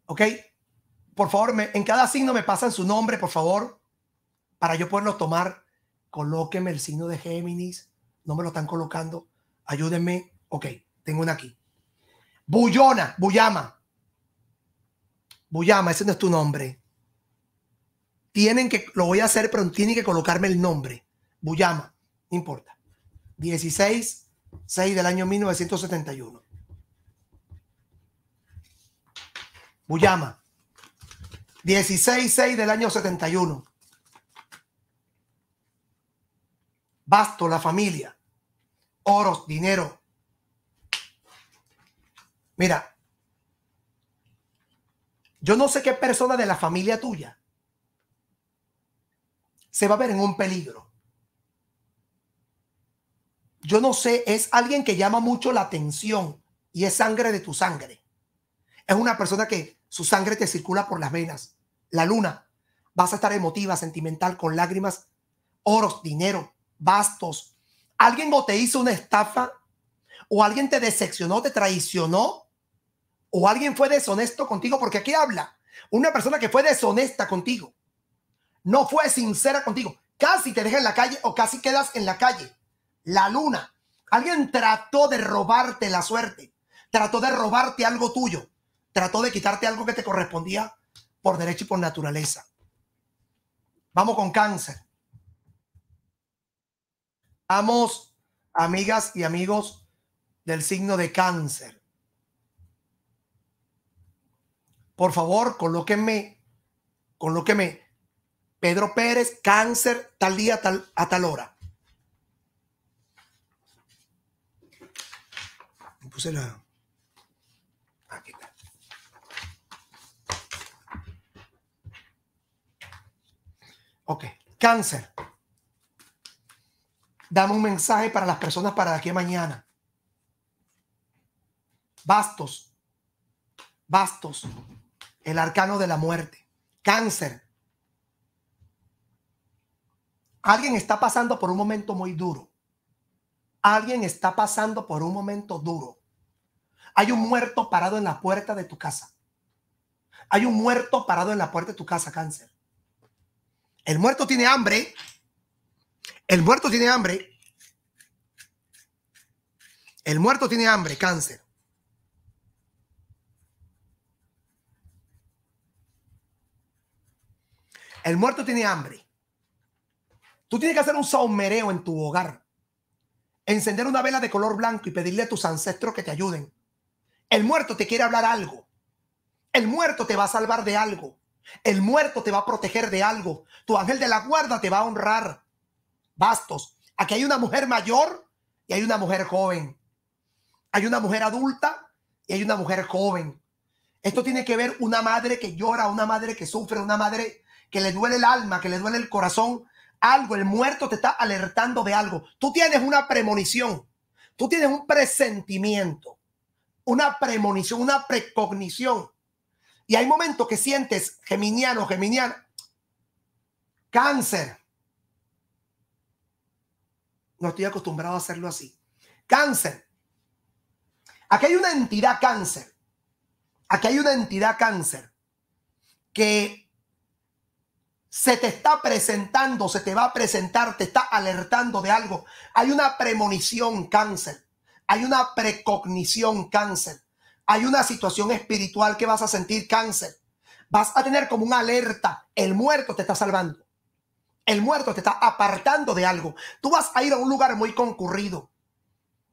Ok. Por favor, en cada signo me pasan su nombre, por favor para yo poderlo tomar, colóqueme el signo de Géminis, no me lo están colocando, ayúdenme, ok, tengo una aquí. Bullona, Buyama, Buyama. ese no es tu nombre. Tienen que, lo voy a hacer, pero tienen que colocarme el nombre. Buyama. no importa. 16, 6 del año 1971. Buyama. 16, 6 del año 71. basto, la familia, oros, dinero. Mira, yo no sé qué persona de la familia tuya se va a ver en un peligro. Yo no sé, es alguien que llama mucho la atención y es sangre de tu sangre. Es una persona que su sangre te circula por las venas. La luna, vas a estar emotiva, sentimental, con lágrimas, oros, dinero, bastos. ¿Alguien o te hizo una estafa? ¿O alguien te decepcionó, te traicionó? ¿O alguien fue deshonesto contigo? Porque aquí habla una persona que fue deshonesta contigo. No fue sincera contigo. Casi te deja en la calle o casi quedas en la calle. La luna. Alguien trató de robarte la suerte. Trató de robarte algo tuyo. Trató de quitarte algo que te correspondía por derecho y por naturaleza. Vamos con cáncer. Amos, amigas y amigos del signo de cáncer. Por favor, colóquenme, colóquenme Pedro Pérez, cáncer, tal día, tal, a tal hora. puse la... Ah, aquí está. Ok, cáncer dame un mensaje para las personas para de aquí mañana. Bastos, bastos, el arcano de la muerte, cáncer. Alguien está pasando por un momento muy duro. Alguien está pasando por un momento duro. Hay un muerto parado en la puerta de tu casa. Hay un muerto parado en la puerta de tu casa, cáncer. El muerto tiene hambre el muerto tiene hambre. El muerto tiene hambre, cáncer. El muerto tiene hambre. Tú tienes que hacer un saumereo en tu hogar. Encender una vela de color blanco y pedirle a tus ancestros que te ayuden. El muerto te quiere hablar algo. El muerto te va a salvar de algo. El muerto te va a proteger de algo. Tu ángel de la guarda te va a honrar. Bastos. Aquí hay una mujer mayor y hay una mujer joven. Hay una mujer adulta y hay una mujer joven. Esto tiene que ver una madre que llora, una madre que sufre, una madre que le duele el alma, que le duele el corazón. Algo, el muerto te está alertando de algo. Tú tienes una premonición, tú tienes un presentimiento, una premonición, una precognición. Y hay momentos que sientes, geminiano, Geminiano. cáncer, no estoy acostumbrado a hacerlo así. Cáncer. Aquí hay una entidad cáncer. Aquí hay una entidad cáncer que se te está presentando, se te va a presentar, te está alertando de algo. Hay una premonición cáncer. Hay una precognición cáncer. Hay una situación espiritual que vas a sentir cáncer. Vas a tener como una alerta. El muerto te está salvando. El muerto te está apartando de algo. Tú vas a ir a un lugar muy concurrido,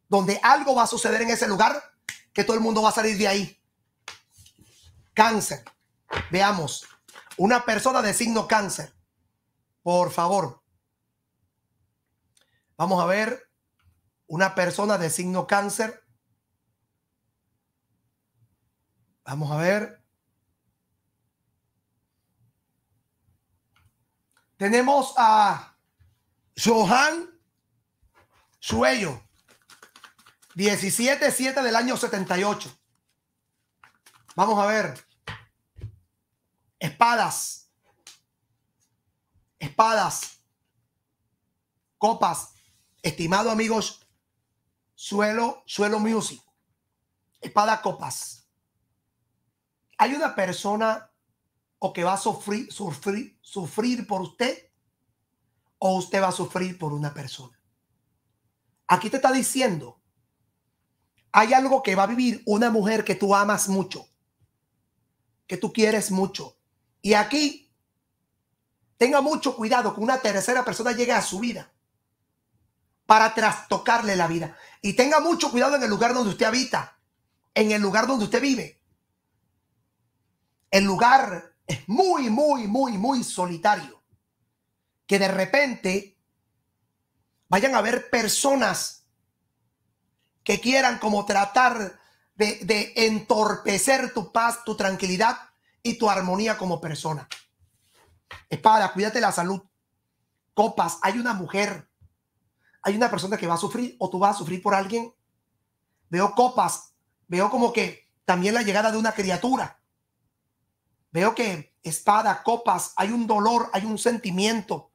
donde algo va a suceder en ese lugar que todo el mundo va a salir de ahí. Cáncer. Veamos, una persona de signo cáncer. Por favor. Vamos a ver una persona de signo cáncer. Vamos a ver. Tenemos a Johan Suello, 17 del año 78. Vamos a ver. Espadas. Espadas. Copas. Estimado amigos, suelo, suelo music. Espada copas. Hay una persona o que va a sufrir, sufrir, sufrir por usted o usted va a sufrir por una persona. Aquí te está diciendo, hay algo que va a vivir una mujer que tú amas mucho, que tú quieres mucho. Y aquí, tenga mucho cuidado que una tercera persona llegue a su vida para trastocarle la vida. Y tenga mucho cuidado en el lugar donde usted habita, en el lugar donde usted vive. El lugar muy, muy, muy, muy solitario que de repente vayan a ver personas que quieran como tratar de, de entorpecer tu paz, tu tranquilidad y tu armonía como persona. Espada, cuídate la salud. Copas, hay una mujer, hay una persona que va a sufrir o tú vas a sufrir por alguien. Veo copas, veo como que también la llegada de una criatura. Veo que espada, copas, hay un dolor, hay un sentimiento.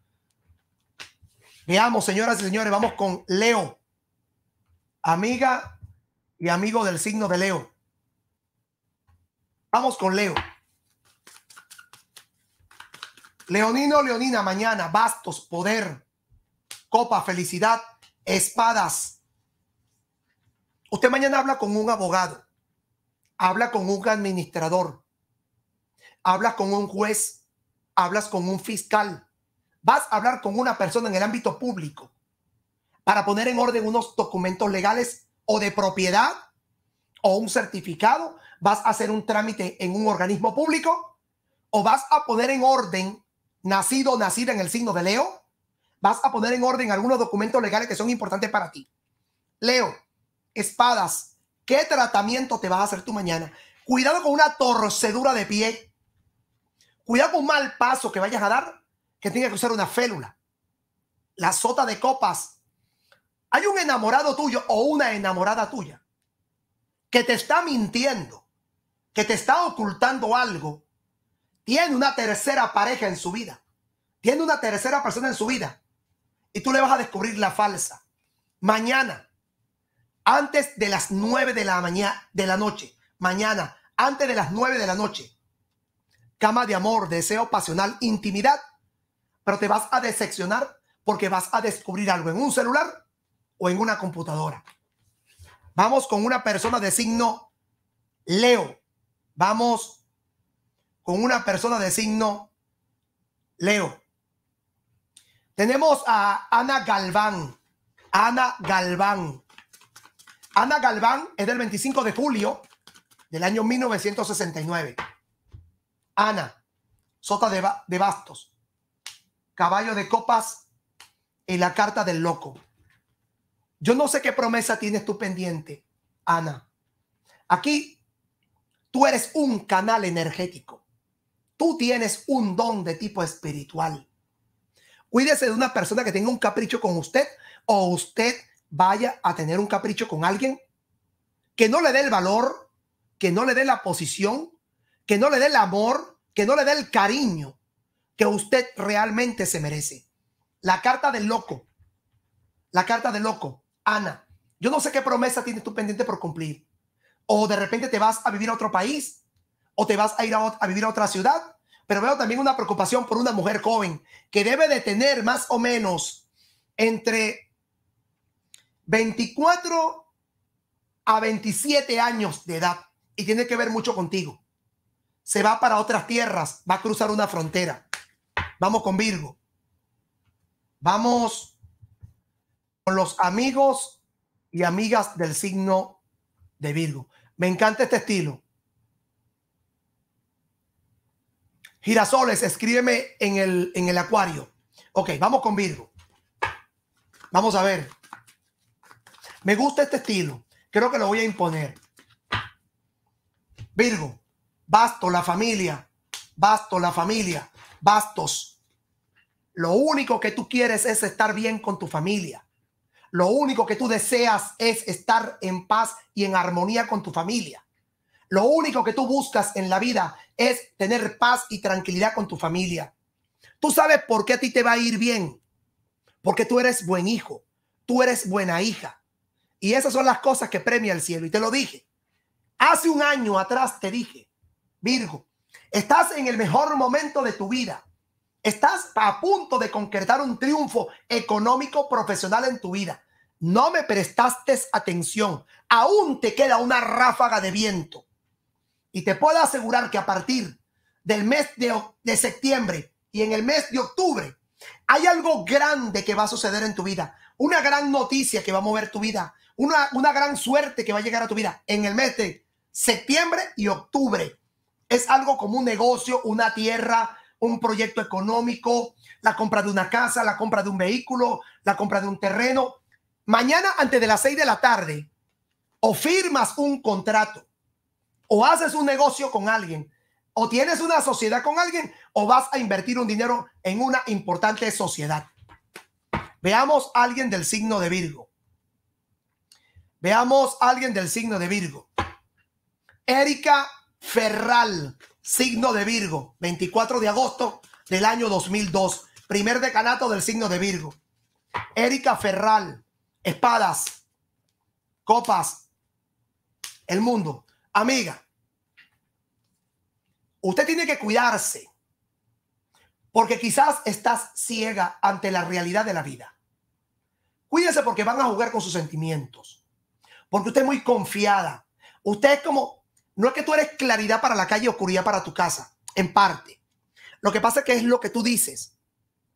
Veamos, señoras y señores, vamos con Leo. Amiga y amigo del signo de Leo. Vamos con Leo. Leonino, Leonina, mañana, bastos, poder, copa, felicidad, espadas. Usted mañana habla con un abogado, habla con un administrador, hablas con un juez, hablas con un fiscal, vas a hablar con una persona en el ámbito público para poner en orden unos documentos legales o de propiedad o un certificado, vas a hacer un trámite en un organismo público o vas a poner en orden nacido o nacida en el signo de Leo, vas a poner en orden algunos documentos legales que son importantes para ti. Leo, espadas, ¿qué tratamiento te vas a hacer tú mañana? Cuidado con una torcedura de pie Cuidado con un mal paso que vayas a dar que tenga que usar una félula. La sota de copas. Hay un enamorado tuyo o una enamorada tuya que te está mintiendo, que te está ocultando algo. Tiene una tercera pareja en su vida. Tiene una tercera persona en su vida. Y tú le vas a descubrir la falsa. Mañana, antes de las nueve de la mañana de la noche. Mañana, antes de las nueve de la noche cama de amor, deseo pasional, intimidad, pero te vas a decepcionar porque vas a descubrir algo en un celular o en una computadora. Vamos con una persona de signo Leo. Vamos con una persona de signo Leo. Tenemos a Ana Galván. Ana Galván. Ana Galván es del 25 de julio del año 1969. Ana, Sota de, Bastos, Caballo de Copas y la Carta del Loco. Yo no sé qué promesa tienes tú pendiente, Ana. Aquí tú eres un canal energético. Tú tienes un don de tipo espiritual. Cuídese de una persona que tenga un capricho con usted o usted vaya a tener un capricho con alguien que no le dé el valor, que no le dé la posición, que no le dé el amor, que no le dé el cariño que usted realmente se merece. La carta del loco. La carta del loco. Ana, yo no sé qué promesa tienes tú pendiente por cumplir. O de repente te vas a vivir a otro país. O te vas a ir a, a vivir a otra ciudad. Pero veo también una preocupación por una mujer joven que debe de tener más o menos entre 24 a 27 años de edad. Y tiene que ver mucho contigo se va para otras tierras, va a cruzar una frontera. Vamos con Virgo. Vamos con los amigos y amigas del signo de Virgo. Me encanta este estilo. Girasoles, escríbeme en el, en el acuario. Ok, vamos con Virgo. Vamos a ver. Me gusta este estilo. Creo que lo voy a imponer. Virgo, Basto la familia. basto la familia. Bastos. Lo único que tú quieres es estar bien con tu familia. Lo único que tú deseas es estar en paz y en armonía con tu familia. Lo único que tú buscas en la vida es tener paz y tranquilidad con tu familia. Tú sabes por qué a ti te va a ir bien. Porque tú eres buen hijo, tú eres buena hija. Y esas son las cosas que premia el cielo. Y te lo dije. Hace un año atrás te dije Virgo, estás en el mejor momento de tu vida. Estás a punto de concretar un triunfo económico profesional en tu vida. No me prestaste atención. Aún te queda una ráfaga de viento. Y te puedo asegurar que a partir del mes de, de septiembre y en el mes de octubre, hay algo grande que va a suceder en tu vida. Una gran noticia que va a mover tu vida. Una, una gran suerte que va a llegar a tu vida en el mes de septiembre y octubre es algo como un negocio, una tierra, un proyecto económico, la compra de una casa, la compra de un vehículo, la compra de un terreno. Mañana antes de las seis de la tarde, o firmas un contrato, o haces un negocio con alguien, o tienes una sociedad con alguien, o vas a invertir un dinero en una importante sociedad. Veamos a alguien del signo de Virgo. Veamos a alguien del signo de Virgo. Erika Ferral, signo de Virgo, 24 de agosto del año 2002, primer decanato del signo de Virgo. Erika Ferral, espadas, copas, el mundo. Amiga, usted tiene que cuidarse porque quizás estás ciega ante la realidad de la vida. Cuídense, porque van a jugar con sus sentimientos, porque usted es muy confiada. Usted es como, no es que tú eres claridad para la calle, oscuridad para tu casa, en parte. Lo que pasa es que es lo que tú dices.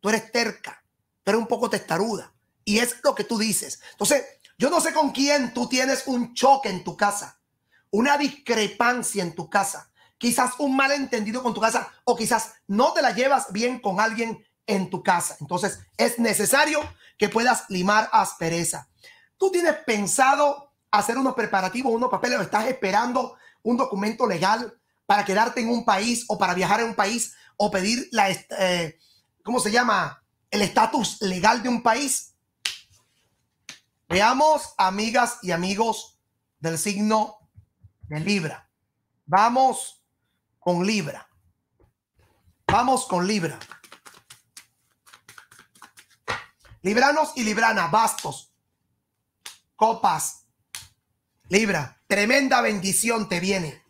Tú eres terca, pero eres un poco testaruda. Y es lo que tú dices. Entonces, yo no sé con quién tú tienes un choque en tu casa, una discrepancia en tu casa, quizás un malentendido con tu casa o quizás no te la llevas bien con alguien en tu casa. Entonces, es necesario que puedas limar aspereza. Tú tienes pensado hacer unos preparativos, unos papeles, o estás esperando un documento legal para quedarte en un país o para viajar a un país o pedir la, eh, ¿cómo se llama? El estatus legal de un país. Veamos, amigas y amigos del signo de Libra. Vamos con Libra. Vamos con Libra. Libranos y Librana, bastos, copas, Libra. Tremenda bendición te viene.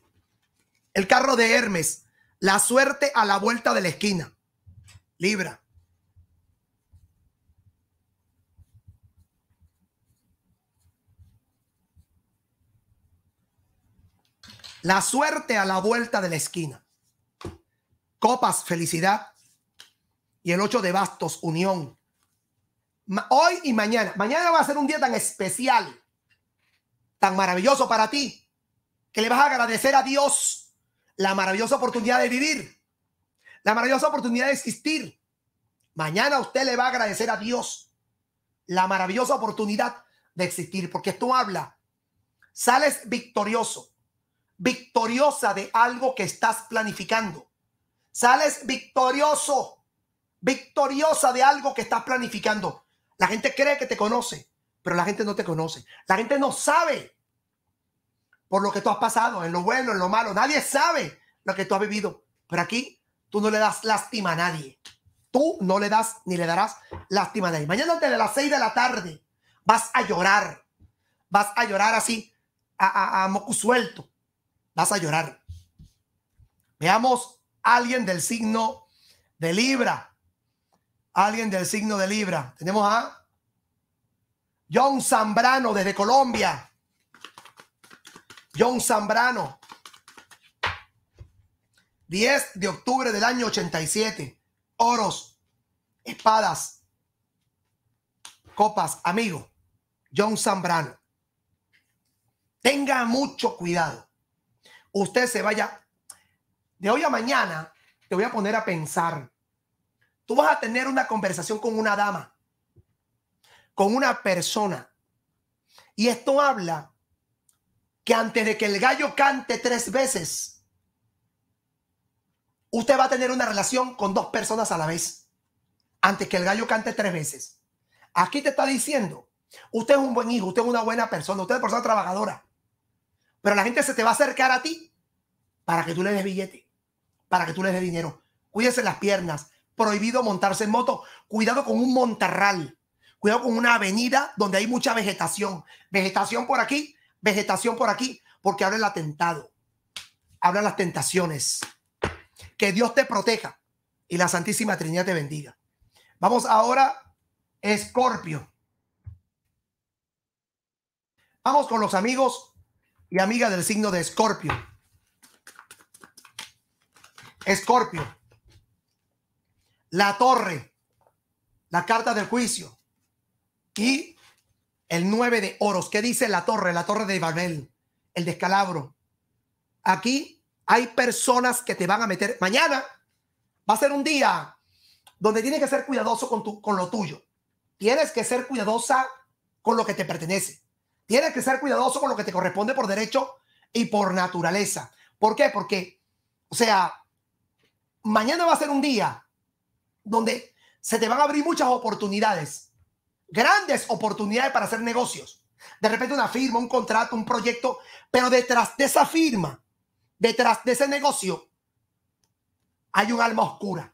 El carro de Hermes, la suerte a la vuelta de la esquina. Libra. La suerte a la vuelta de la esquina. Copas, felicidad. Y el 8 de bastos, unión. Hoy y mañana. Mañana va a ser un día tan especial tan maravilloso para ti, que le vas a agradecer a Dios la maravillosa oportunidad de vivir, la maravillosa oportunidad de existir. Mañana usted le va a agradecer a Dios la maravillosa oportunidad de existir, porque tú habla, sales victorioso, victoriosa de algo que estás planificando, sales victorioso, victoriosa de algo que estás planificando. La gente cree que te conoce, pero la gente no te conoce. La gente no sabe por lo que tú has pasado, en lo bueno, en lo malo. Nadie sabe lo que tú has vivido. Pero aquí tú no le das lástima a nadie. Tú no le das ni le darás lástima a nadie. Mañana de las seis de la tarde vas a llorar. Vas a llorar así, a, moco suelto. Vas a llorar. Veamos alguien del signo de Libra. Alguien del signo de Libra. Tenemos a John Zambrano desde Colombia. John Zambrano. 10 de octubre del año 87. Oros, espadas, copas, amigo. John Zambrano. Tenga mucho cuidado. Usted se vaya. De hoy a mañana te voy a poner a pensar. Tú vas a tener una conversación con una dama con una persona. Y esto habla que antes de que el gallo cante tres veces, usted va a tener una relación con dos personas a la vez. Antes que el gallo cante tres veces. Aquí te está diciendo, usted es un buen hijo, usted es una buena persona, usted es una persona trabajadora. Pero la gente se te va a acercar a ti para que tú le des billete, para que tú le des dinero. Cuídese las piernas. Prohibido montarse en moto. Cuidado con un montarral. Cuidado con una avenida donde hay mucha vegetación. Vegetación por aquí, vegetación por aquí, porque habla el atentado. Habla las tentaciones. Que Dios te proteja y la Santísima Trinidad te bendiga. Vamos ahora, Escorpio. Vamos con los amigos y amigas del signo de Escorpio. Escorpio. La torre. La carta del juicio. Y el 9 de oros. ¿Qué dice la torre? La torre de Babel, el descalabro. Aquí hay personas que te van a meter. Mañana va a ser un día donde tienes que ser cuidadoso con, tu, con lo tuyo. Tienes que ser cuidadosa con lo que te pertenece. Tienes que ser cuidadoso con lo que te corresponde por derecho y por naturaleza. ¿Por qué? Porque, o sea, mañana va a ser un día donde se te van a abrir muchas oportunidades grandes oportunidades para hacer negocios. De repente una firma, un contrato, un proyecto, pero detrás de esa firma, detrás de ese negocio, hay un alma oscura.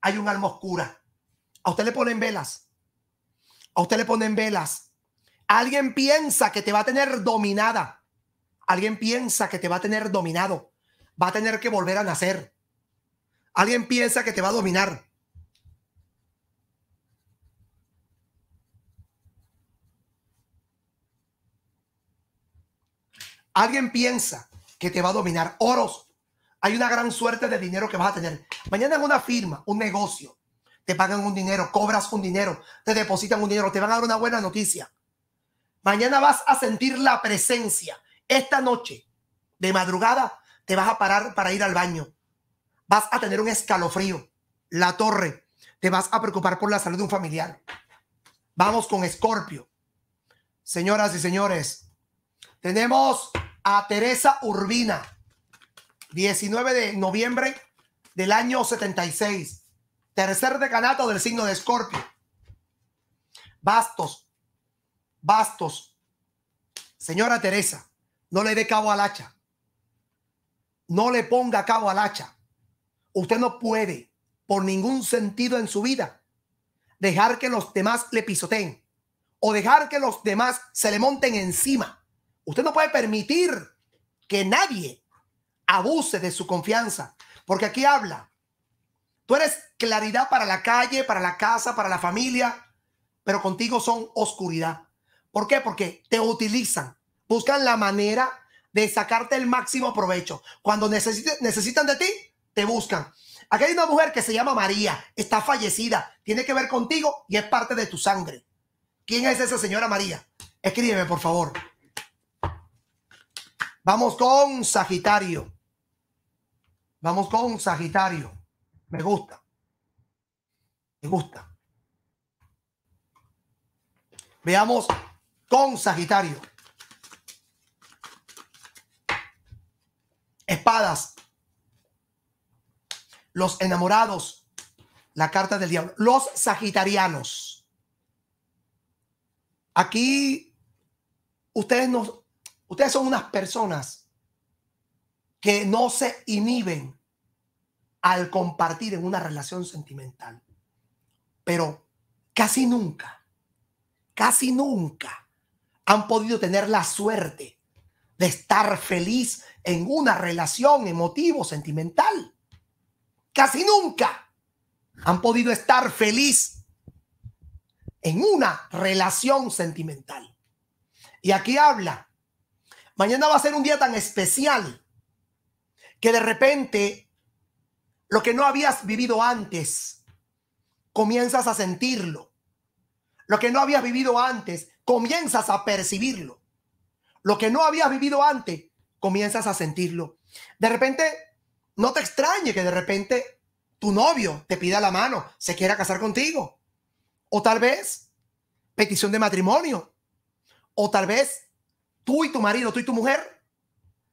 Hay un alma oscura. A usted le ponen velas. A usted le ponen velas. Alguien piensa que te va a tener dominada. Alguien piensa que te va a tener dominado. Va a tener que volver a nacer. Alguien piensa que te va a dominar. Alguien piensa que te va a dominar oros. Hay una gran suerte de dinero que vas a tener. Mañana en una firma, un negocio, te pagan un dinero, cobras un dinero, te depositan un dinero, te van a dar una buena noticia. Mañana vas a sentir la presencia. Esta noche, de madrugada, te vas a parar para ir al baño. Vas a tener un escalofrío. La torre. Te vas a preocupar por la salud de un familiar. Vamos con Escorpio. Señoras y señores, tenemos a Teresa Urbina, 19 de noviembre del año 76, tercer decanato del signo de Escorpio. Bastos, bastos. Señora Teresa, no le dé cabo al hacha. No le ponga cabo al hacha. Usted no puede, por ningún sentido en su vida, dejar que los demás le pisoteen o dejar que los demás se le monten encima Usted no puede permitir que nadie abuse de su confianza, porque aquí habla. Tú eres claridad para la calle, para la casa, para la familia, pero contigo son oscuridad. ¿Por qué? Porque te utilizan, buscan la manera de sacarte el máximo provecho. Cuando necesitan de ti, te buscan. Aquí hay una mujer que se llama María, está fallecida, tiene que ver contigo y es parte de tu sangre. ¿Quién es esa señora María? Escríbeme, por favor. Vamos con Sagitario. Vamos con Sagitario. Me gusta. Me gusta. Veamos con Sagitario. Espadas. Los enamorados. La carta del diablo. Los sagitarianos. Aquí ustedes nos Ustedes son unas personas que no se inhiben al compartir en una relación sentimental. Pero casi nunca, casi nunca han podido tener la suerte de estar feliz en una relación emotivo, sentimental. Casi nunca han podido estar feliz en una relación sentimental. Y aquí habla Mañana va a ser un día tan especial que de repente lo que no habías vivido antes, comienzas a sentirlo. Lo que no habías vivido antes, comienzas a percibirlo. Lo que no habías vivido antes, comienzas a sentirlo. De repente, no te extrañe que de repente tu novio te pida la mano, se quiera casar contigo. O tal vez petición de matrimonio. O tal vez tú y tu marido, tú y tu mujer,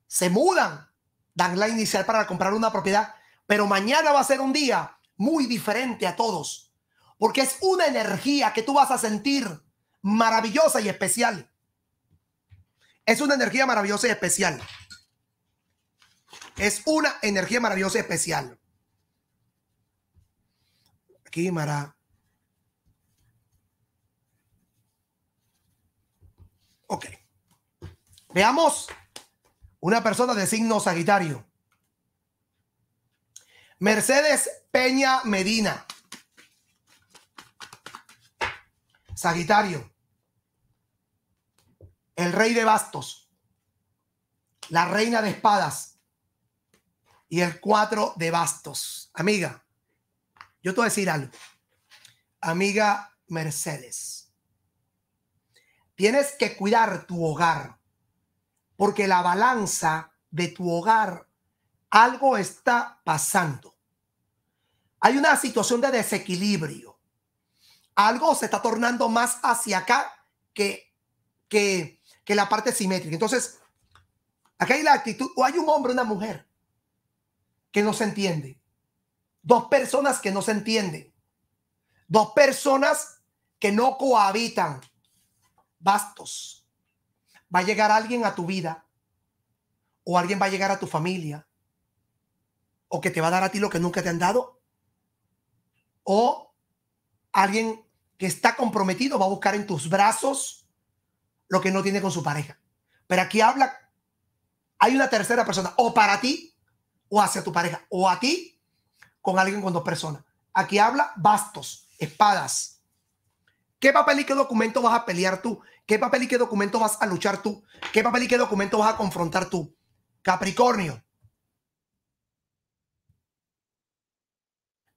se mudan, dan la inicial para comprar una propiedad, pero mañana va a ser un día muy diferente a todos, porque es una energía que tú vas a sentir maravillosa y especial. Es una energía maravillosa y especial. Es una energía maravillosa y especial. Aquí, Mara. Ok. Veamos una persona de signo Sagitario. Mercedes Peña Medina. Sagitario. El rey de bastos. La reina de espadas. Y el cuatro de bastos. Amiga, yo te voy a decir algo. Amiga Mercedes. Tienes que cuidar tu hogar porque la balanza de tu hogar, algo está pasando. Hay una situación de desequilibrio. Algo se está tornando más hacia acá que, que, que la parte simétrica. Entonces, acá hay la actitud, o hay un hombre, una mujer, que no se entiende. Dos personas que no se entienden. Dos personas que no cohabitan. Bastos va a llegar alguien a tu vida o alguien va a llegar a tu familia o que te va a dar a ti lo que nunca te han dado o alguien que está comprometido va a buscar en tus brazos lo que no tiene con su pareja. Pero aquí habla, hay una tercera persona, o para ti, o hacia tu pareja, o a ti con alguien con dos personas. Aquí habla bastos, espadas. ¿Qué papel y qué documento vas a pelear tú? ¿Qué papel y qué documento vas a luchar tú? ¿Qué papel y qué documento vas a confrontar tú? Capricornio.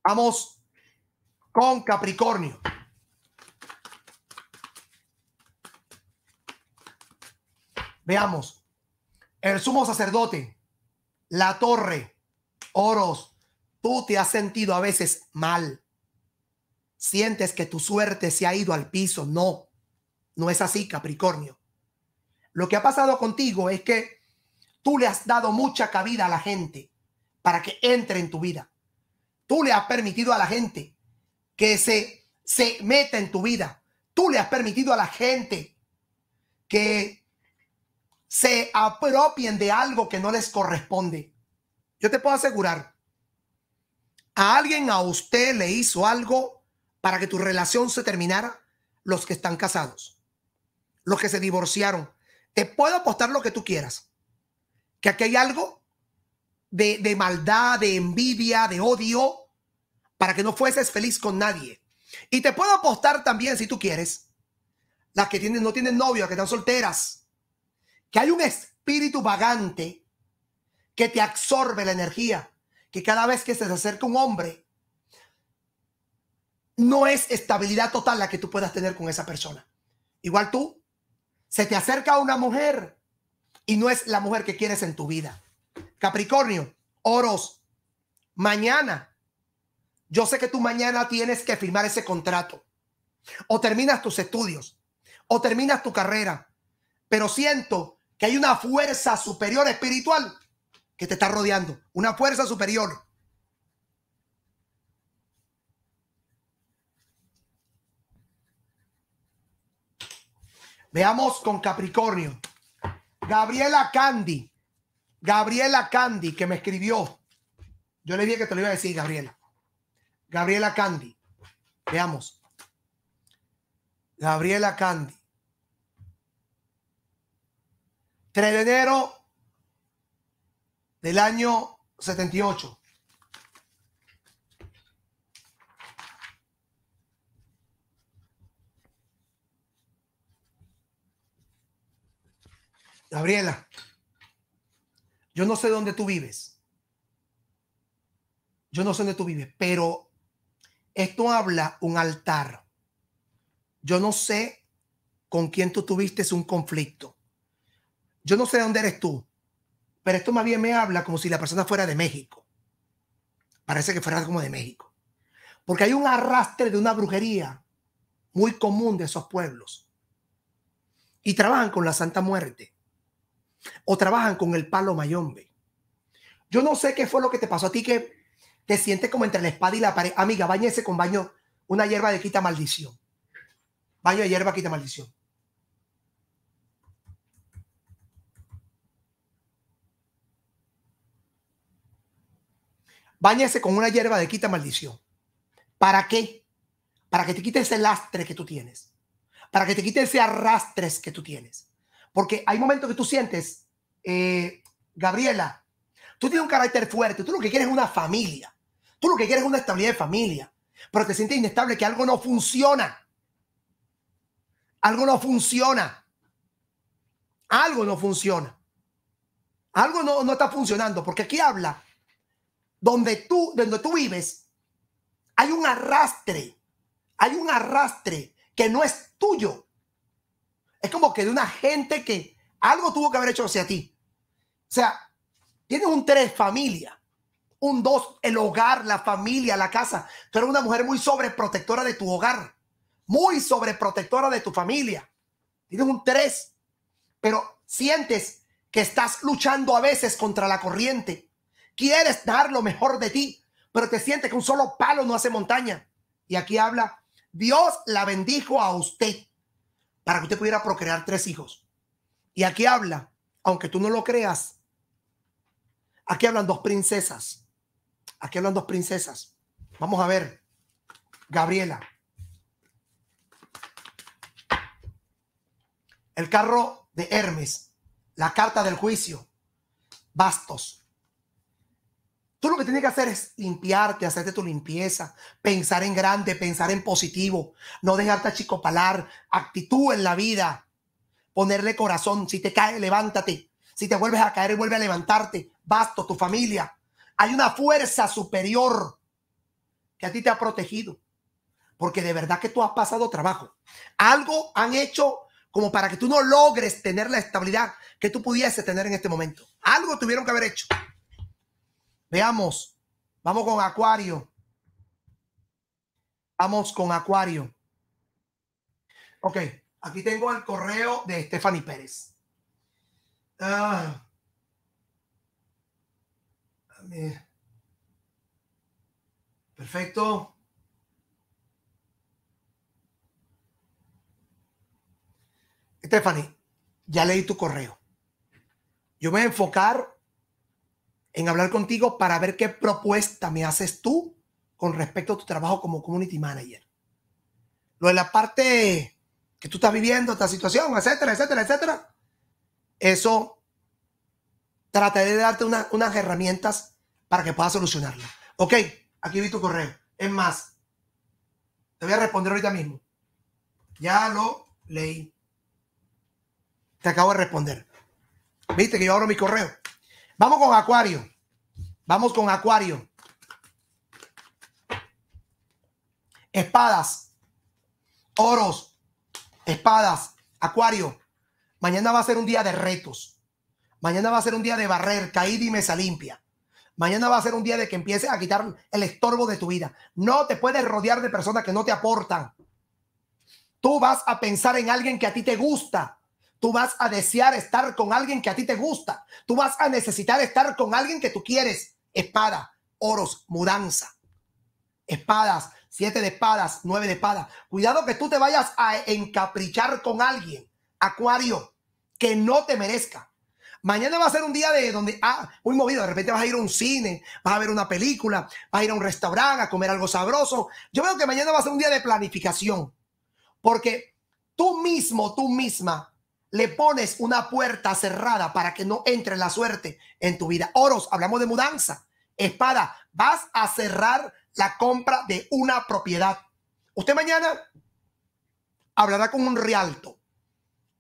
Vamos con Capricornio. Veamos. El sumo sacerdote, la torre, oros, tú te has sentido a veces mal. Sientes que tu suerte se ha ido al piso. No, no es así, Capricornio. Lo que ha pasado contigo es que tú le has dado mucha cabida a la gente para que entre en tu vida. Tú le has permitido a la gente que se, se meta en tu vida. Tú le has permitido a la gente que se apropien de algo que no les corresponde. Yo te puedo asegurar, a alguien a usted le hizo algo para que tu relación se terminara, los que están casados los que se divorciaron. Te puedo apostar lo que tú quieras. Que aquí hay algo de, maldad, de envidia, de odio, para que no fueses feliz con nadie. Y te puedo apostar también, si tú quieres, las que tienen, no tienen novio, las que están solteras, que hay un espíritu vagante que te absorbe la energía, que cada vez que se te acerca un hombre, no es estabilidad total la que tú puedas tener con esa persona. Igual tú se te acerca una mujer y no es la mujer que quieres en tu vida. Capricornio, oros, mañana. Yo sé que tú mañana tienes que firmar ese contrato. O terminas tus estudios. O terminas tu carrera. Pero siento que hay una fuerza superior espiritual que te está rodeando. Una fuerza superior Veamos con Capricornio. Gabriela Candy. Gabriela Candy, que me escribió. Yo le dije que te lo iba a decir, Gabriela. Gabriela Candy. Veamos. Gabriela Candy. 3 de enero del año 78. Gabriela, yo no sé dónde tú vives. Yo no sé dónde tú vives, pero esto habla un altar. Yo no sé con quién tú tuviste un conflicto. Yo no sé dónde eres tú, pero esto más bien me habla como si la persona fuera de México. Parece que fuera como de México. Porque hay un arrastre de una brujería muy común de esos pueblos. Y trabajan con la Santa Muerte o trabajan con el palo mayombe. Yo no sé qué fue lo que te pasó a ti que te sientes como entre la espada y la pared. Amiga, bañese con baño, una hierba de quita maldición. Baño de hierba quita maldición. Báñese con una hierba de quita maldición. ¿Para qué? Para que te quite ese lastre que tú tienes. Para que te quite ese arrastre que tú tienes. Porque hay momentos que tú sientes, eh, Gabriela, tú tienes un carácter fuerte, tú lo que quieres es una familia, tú lo que quieres es una estabilidad de familia, pero te sientes inestable que algo no funciona. Algo no funciona. Algo no funciona. Algo no, no está funcionando, porque aquí habla, donde tú, donde tú vives, hay un arrastre, hay un arrastre que no es tuyo, es como que de una gente que algo tuvo que haber hecho hacia ti. O sea, tienes un tres, familia. Un dos, el hogar, la familia, la casa. Tú eres una mujer muy sobreprotectora de tu hogar. Muy sobreprotectora de tu familia. Tienes un tres, pero sientes que estás luchando a veces contra la corriente. Quieres dar lo mejor de ti, pero te sientes que un solo palo no hace montaña. Y aquí habla, Dios la bendijo a usted para que usted pudiera procrear tres hijos. Y aquí habla, aunque tú no lo creas, aquí hablan dos princesas. Aquí hablan dos princesas. Vamos a ver. Gabriela. El carro de Hermes. La carta del juicio. Bastos. Tú lo que tienes que hacer es limpiarte, hacerte tu limpieza, pensar en grande, pensar en positivo, no dejarte chico palar, actitud en la vida, ponerle corazón. Si te caes, levántate. Si te vuelves a caer, vuelve a levantarte. Basto, tu familia. Hay una fuerza superior que a ti te ha protegido. Porque de verdad que tú has pasado trabajo. Algo han hecho como para que tú no logres tener la estabilidad que tú pudieses tener en este momento. Algo tuvieron que haber hecho. Veamos. Vamos con Acuario. Vamos con Acuario. Ok, aquí tengo el correo de Stephanie Pérez. Ah. perfecto. Stephanie, ya leí tu correo. Yo me voy a enfocar en hablar contigo para ver qué propuesta me haces tú con respecto a tu trabajo como community manager. Lo de la parte que tú estás viviendo, esta situación, etcétera, etcétera, etcétera, eso trataré de darte unas herramientas para que puedas solucionarlo. Ok, aquí vi tu correo. Es más, te voy a responder ahorita mismo. Ya lo leí. Te acabo de responder. Viste que yo abro mi correo. Vamos con Acuario. Vamos con Acuario. Espadas. Oros. Espadas. Acuario. Mañana va a ser un día de retos. Mañana va a ser un día de barrer, caída y mesa limpia. Mañana va a ser un día de que empieces a quitar el estorbo de tu vida. No te puedes rodear de personas que no te aportan. Tú vas a pensar en alguien que a ti te gusta. Tú vas a desear estar con alguien que a ti te gusta. Tú vas a necesitar estar con alguien que tú quieres. Espada, oros, mudanza. Espadas, siete de espadas, nueve de espadas. Cuidado que tú te vayas a encaprichar con alguien, Acuario, que no te merezca. Mañana va a ser un día de donde, ah, muy movido, de repente vas a ir a un cine, vas a ver una película, vas a ir a un restaurante a comer algo sabroso. Yo veo que mañana va a ser un día de planificación, porque tú mismo, tú misma, le pones una puerta cerrada para que no entre la suerte en tu vida. Oros, hablamos de mudanza. Espada, vas a cerrar la compra de una propiedad. Usted mañana hablará con un rialto,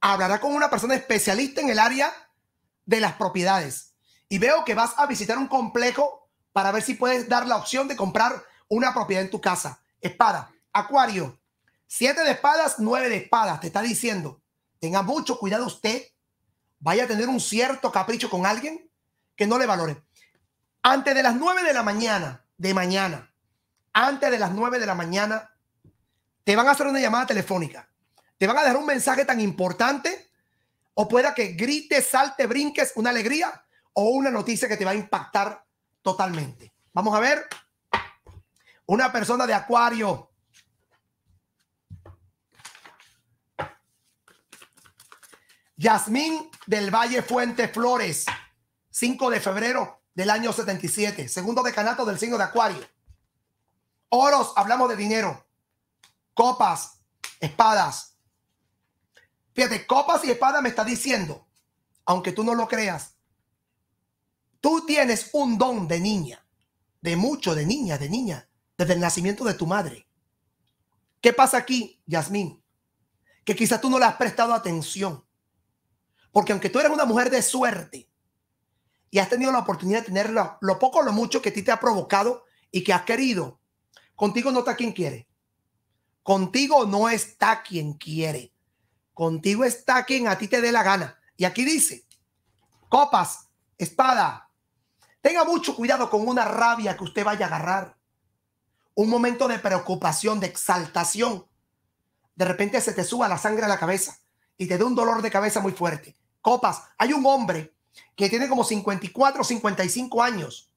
hablará con una persona especialista en el área de las propiedades. Y veo que vas a visitar un complejo para ver si puedes dar la opción de comprar una propiedad en tu casa. Espada, Acuario, siete de espadas, nueve de espadas, te está diciendo Tenga mucho cuidado usted. Vaya a tener un cierto capricho con alguien que no le valore. Antes de las nueve de la mañana, de mañana, antes de las 9 de la mañana, te van a hacer una llamada telefónica. Te van a dejar un mensaje tan importante o pueda que grites, salte, brinques una alegría o una noticia que te va a impactar totalmente. Vamos a ver. Una persona de Acuario Yasmín del Valle Fuente Flores, 5 de febrero del año 77, segundo decanato del signo de Acuario. Oros, hablamos de dinero. Copas, espadas. Fíjate, copas y espadas me está diciendo, aunque tú no lo creas, tú tienes un don de niña, de mucho, de niña, de niña, desde el nacimiento de tu madre. ¿Qué pasa aquí, Yasmín? Que quizás tú no le has prestado atención. Porque aunque tú eres una mujer de suerte y has tenido la oportunidad de tener lo, poco o lo mucho que a ti te ha provocado y que has querido, contigo no está quien quiere. Contigo no está quien quiere. Contigo está quien a ti te dé la gana. Y aquí dice, copas, espada. Tenga mucho cuidado con una rabia que usted vaya a agarrar. Un momento de preocupación, de exaltación. De repente se te suba la sangre a la cabeza y te da un dolor de cabeza muy fuerte copas. Hay un hombre que tiene como 54, 55 años,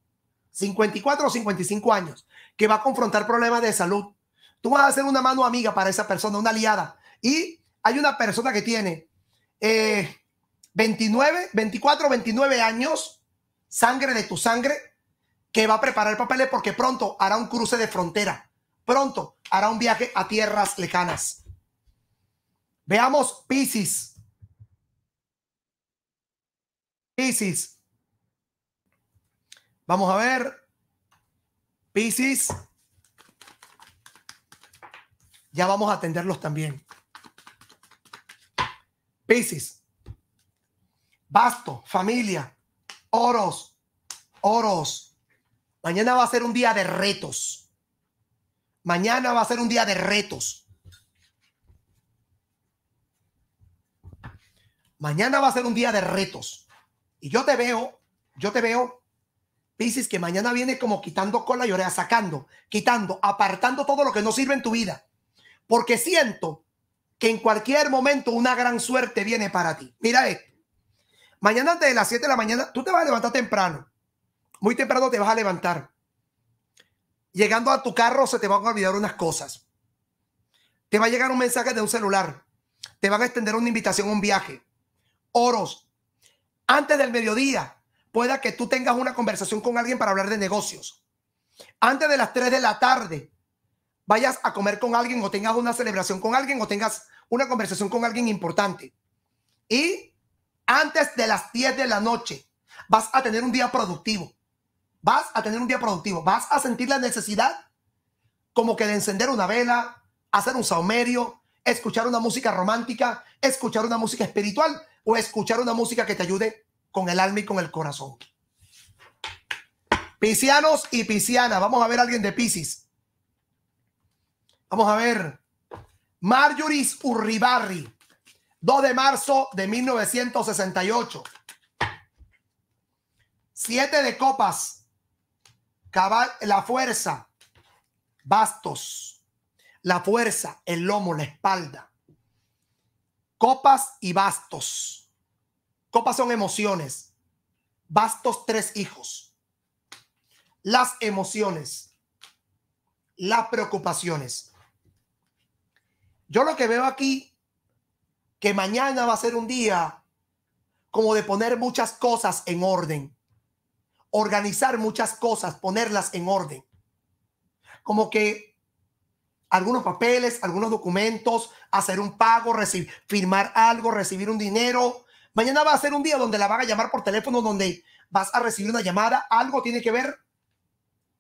54 o 55 años, que va a confrontar problemas de salud. Tú vas a ser una mano amiga para esa persona, una aliada. Y hay una persona que tiene 29, 24, 29 años, sangre de tu sangre, que va a preparar papeles porque pronto hará un cruce de frontera. Pronto hará un viaje a tierras lejanas. Veamos Pisces. Piscis. Vamos a ver. Piscis. Ya vamos a atenderlos también. Piscis. Basto, familia, oros, oros. Mañana va a ser un día de retos. Mañana va a ser un día de retos. Mañana va a ser un día de retos. Y yo te veo, yo te veo, piscis que mañana viene como quitando cola y oreja, sacando, quitando, apartando todo lo que no sirve en tu vida. Porque siento que en cualquier momento una gran suerte viene para ti. Mira esto. Mañana antes de las 7 de la mañana, tú te vas a levantar temprano. Muy temprano te vas a levantar. Llegando a tu carro se te van a olvidar unas cosas. Te va a llegar un mensaje de un celular. Te van a extender una invitación a un viaje. Oros, antes del mediodía, pueda que tú tengas una conversación con alguien para hablar de negocios. Antes de las 3 de la tarde, vayas a comer con alguien o tengas una celebración con alguien o tengas una conversación con alguien importante. Y antes de las 10 de la noche, vas a tener un día productivo. Vas a tener un día productivo. Vas a sentir la necesidad como que de encender una vela, hacer un saumerio, escuchar una música romántica, escuchar una música espiritual o escuchar una música que te ayude con el alma y con el corazón. Pisianos y Pisiana. vamos a ver a alguien de Piscis. Vamos a ver. Marjoris Urribarri, 2 de marzo de 1968. Siete de copas. Cabal, la fuerza. Bastos. La fuerza, el lomo, la espalda. Copas y bastos. Copas son emociones. Bastos, tres hijos. Las emociones. Las preocupaciones. Yo lo que veo aquí, que mañana va a ser un día como de poner muchas cosas en orden. Organizar muchas cosas, ponerlas en orden. Como que algunos papeles, algunos documentos, hacer un pago, recibir, firmar algo, recibir un dinero. Mañana va a ser un día donde la van a llamar por teléfono, donde vas a recibir una llamada. Algo tiene que ver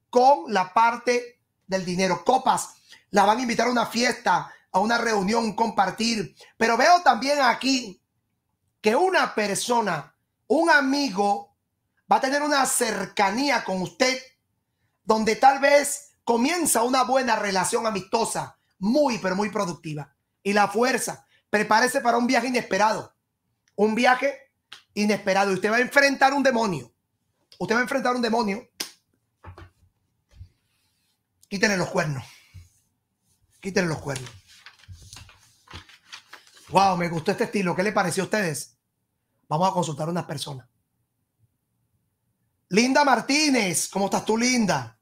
con la parte del dinero. Copas, la van a invitar a una fiesta, a una reunión, compartir. Pero veo también aquí que una persona, un amigo, va a tener una cercanía con usted donde tal vez comienza una buena relación amistosa, muy, pero muy productiva. Y la fuerza, prepárese para un viaje inesperado. Un viaje inesperado. Y usted va a enfrentar un demonio. Usted va a enfrentar un demonio. Quítenle los cuernos. Quítenle los cuernos. Wow, me gustó este estilo. ¿Qué le pareció a ustedes? Vamos a consultar a unas personas. Linda Martínez, ¿cómo estás tú, Linda?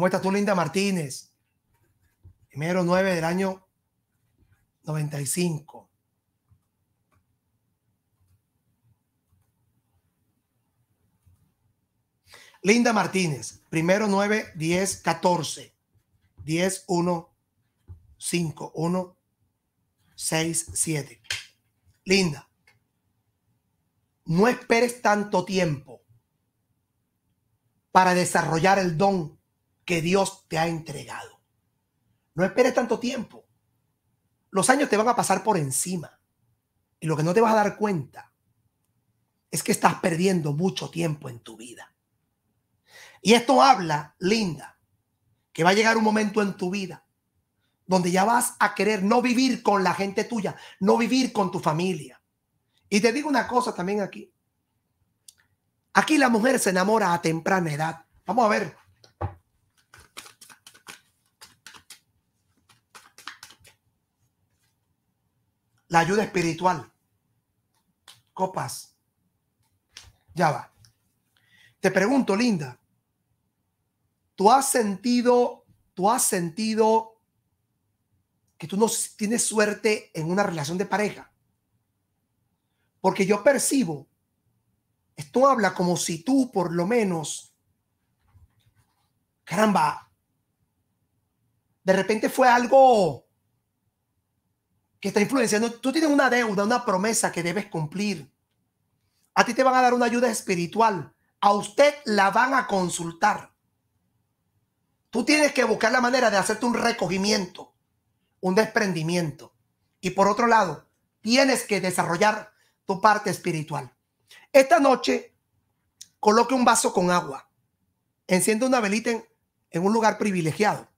¿Cómo estás tú, Linda Martínez? Primero 9 del año 95. Linda Martínez, primero 9, 10, 14. 10, 1, 5, 1, 6, 7. Linda, no esperes tanto tiempo para desarrollar el don que Dios te ha entregado. No esperes tanto tiempo. Los años te van a pasar por encima. Y lo que no te vas a dar cuenta es que estás perdiendo mucho tiempo en tu vida. Y esto habla, Linda, que va a llegar un momento en tu vida donde ya vas a querer no vivir con la gente tuya, no vivir con tu familia. Y te digo una cosa también aquí. Aquí la mujer se enamora a temprana edad. Vamos a ver la ayuda espiritual. Copas. Ya va. Te pregunto, Linda, ¿tú has sentido, tú has sentido que tú no tienes suerte en una relación de pareja? Porque yo percibo, esto habla como si tú por lo menos, caramba, de repente fue algo que está influenciando, tú tienes una deuda, una promesa que debes cumplir. A ti te van a dar una ayuda espiritual. A usted la van a consultar. Tú tienes que buscar la manera de hacerte un recogimiento, un desprendimiento. Y por otro lado, tienes que desarrollar tu parte espiritual. Esta noche, coloque un vaso con agua. Enciende una velita en, un lugar privilegiado.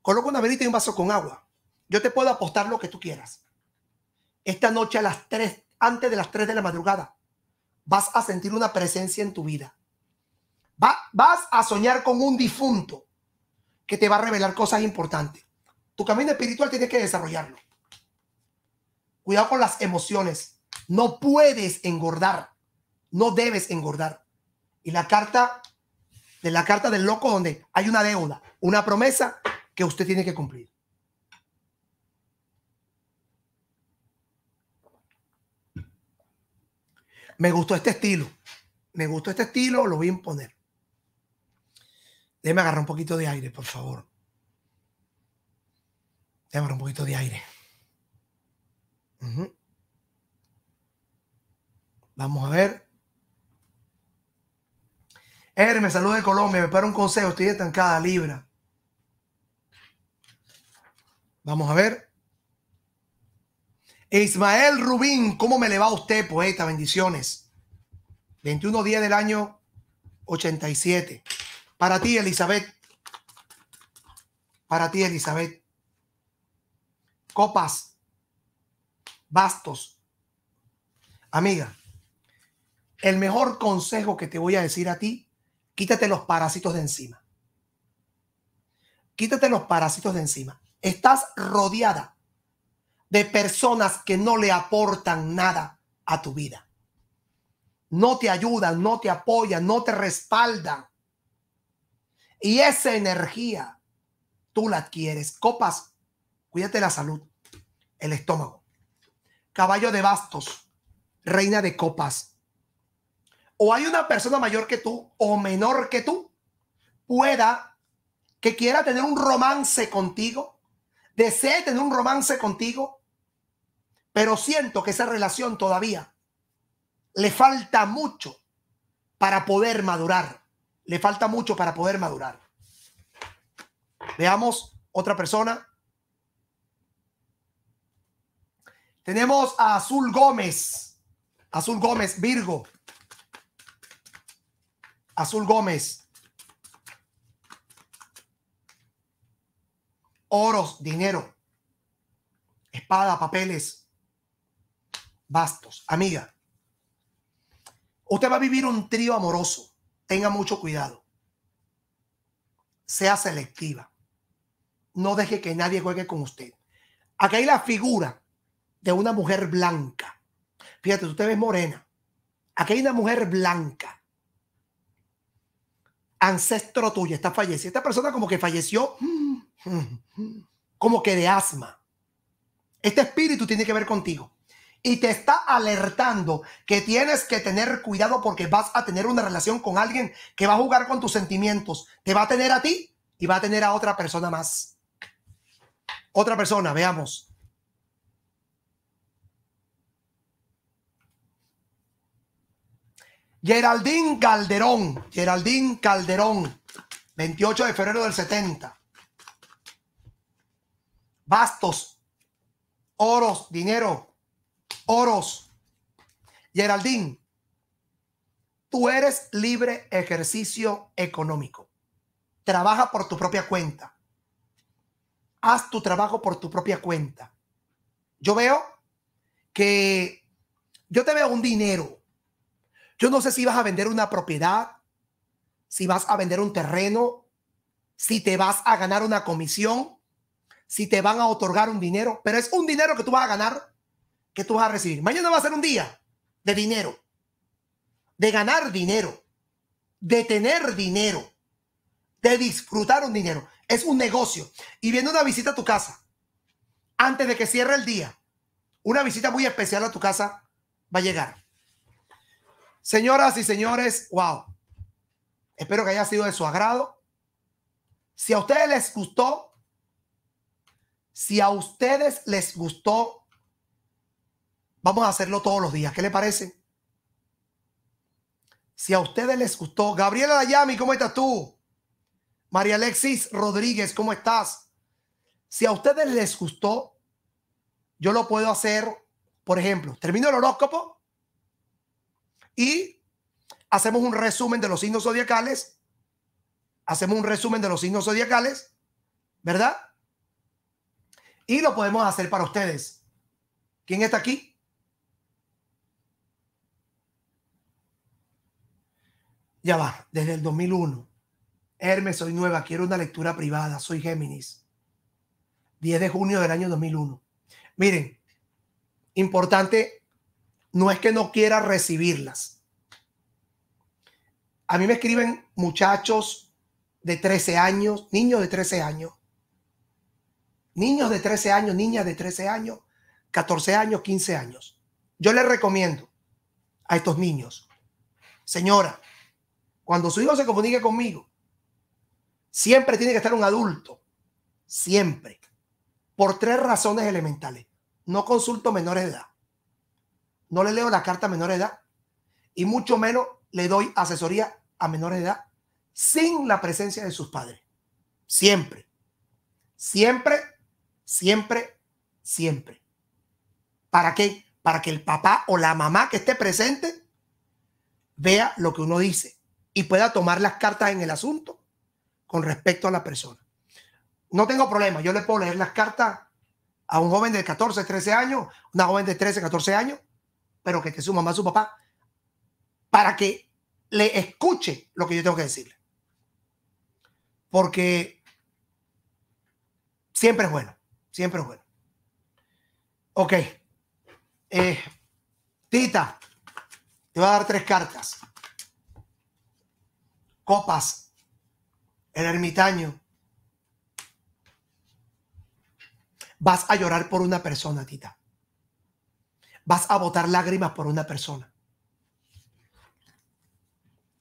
Coloque una velita y un vaso con agua. Yo te puedo apostar lo que tú quieras. Esta noche a las tres, antes de las 3 de la madrugada, vas a sentir una presencia en tu vida. vas a soñar con un difunto que te va a revelar cosas importantes. Tu camino espiritual tienes que desarrollarlo. Cuidado con las emociones. No puedes engordar. No debes engordar. Y la carta de la carta del loco donde hay una deuda, una promesa que usted tiene que cumplir. Me gustó este estilo. Me gustó este estilo, lo voy a imponer. Déjeme agarrar un poquito de aire, por favor. Déjeme agarrar un poquito de aire. Vamos a ver. Hermes, saludos de Colombia. Me para un consejo. Estoy estancada, Libra. Vamos a ver. Ismael Rubín, ¿cómo me le va a usted, poeta? Bendiciones. 21 días del año 87. Para ti, Elizabeth. Para ti, Elizabeth. Copas. Bastos. Amiga, el mejor consejo que te voy a decir a ti, quítate los parásitos de encima. Quítate los parásitos de encima. Estás rodeada de personas que no le aportan nada a tu vida. No te ayudan, no te apoyan, no te respaldan. Y esa energía tú la adquieres. Copas, cuídate la salud, el estómago. Caballo de bastos, reina de copas. O hay una persona mayor que tú o menor que tú pueda que quiera tener un romance contigo, desee tener un romance contigo pero siento que esa relación todavía le falta mucho para poder madurar. Le falta mucho para poder madurar. Veamos otra persona. Tenemos a Azul Gómez. Azul Gómez, Virgo. Azul Gómez. Oros, dinero. Espada, papeles. Bastos. Amiga, usted va a vivir un trío amoroso. Tenga mucho cuidado. Sea selectiva. No deje que nadie juegue con usted. Aquí hay la figura de una mujer blanca. Fíjate, usted es morena. Aquí hay una mujer blanca. Ancestro tuyo, está fallecida. Esta persona como que falleció mm, mm, mm, como que de asma. Este espíritu tiene que ver contigo y te está alertando que tienes que tener cuidado porque vas a tener una relación con alguien que va a jugar con tus sentimientos. Te va a tener a ti y va a tener a otra persona más. Otra persona, veamos. Geraldine Calderón, Geraldín Calderón, 28 de febrero del 70. Bastos, oros, dinero, Oros, Geraldine, tú eres libre ejercicio económico. Trabaja por tu propia cuenta. Haz tu trabajo por tu propia cuenta. Yo veo que yo te veo un dinero. Yo no sé si vas a vender una propiedad, si vas a vender un terreno, si te vas a ganar una comisión, si te van a otorgar un dinero, pero es un dinero que tú vas a ganar que tú vas a recibir. Mañana va a ser un día de dinero, de ganar dinero, de tener dinero, de disfrutar un dinero. Es un negocio. Y viene una visita a tu casa, antes de que cierre el día, una visita muy especial a tu casa va a llegar. Señoras y señores, wow. Espero que haya sido de su agrado. Si a ustedes les gustó, si a ustedes les gustó Vamos a hacerlo todos los días. ¿Qué le parece? Si a ustedes les gustó, Gabriela Dayami, ¿cómo estás tú? María Alexis Rodríguez, ¿cómo estás? Si a ustedes les gustó, yo lo puedo hacer, por ejemplo, termino el horóscopo y hacemos un resumen de los signos zodiacales. Hacemos un resumen de los signos zodiacales, ¿verdad? Y lo podemos hacer para ustedes. ¿Quién está aquí? ya va, desde el 2001. Hermes, soy nueva, quiero una lectura privada, soy Géminis. 10 de junio del año 2001. Miren, importante, no es que no quiera recibirlas. A mí me escriben muchachos de 13 años, niños de 13 años, niños de 13 años, niñas de 13 años, 14 años, 15 años. Yo les recomiendo a estos niños, señora, cuando su hijo se comunique conmigo, siempre tiene que estar un adulto. Siempre. Por tres razones elementales. No consulto menores de edad. No le leo la carta a menores de edad. Y mucho menos le doy asesoría a menores de edad sin la presencia de sus padres. Siempre. Siempre, siempre, siempre. ¿Para qué? Para que el papá o la mamá que esté presente vea lo que uno dice y pueda tomar las cartas en el asunto con respecto a la persona. No tengo problema, yo le puedo leer las cartas a un joven de 14, 13 años, una joven de 13, 14 años, pero que esté su mamá, su papá, para que le escuche lo que yo tengo que decirle. Porque siempre es bueno, siempre es bueno. Ok. Eh, tita, te voy a dar tres cartas. Copas, el ermitaño. Vas a llorar por una persona, Tita. Vas a botar lágrimas por una persona.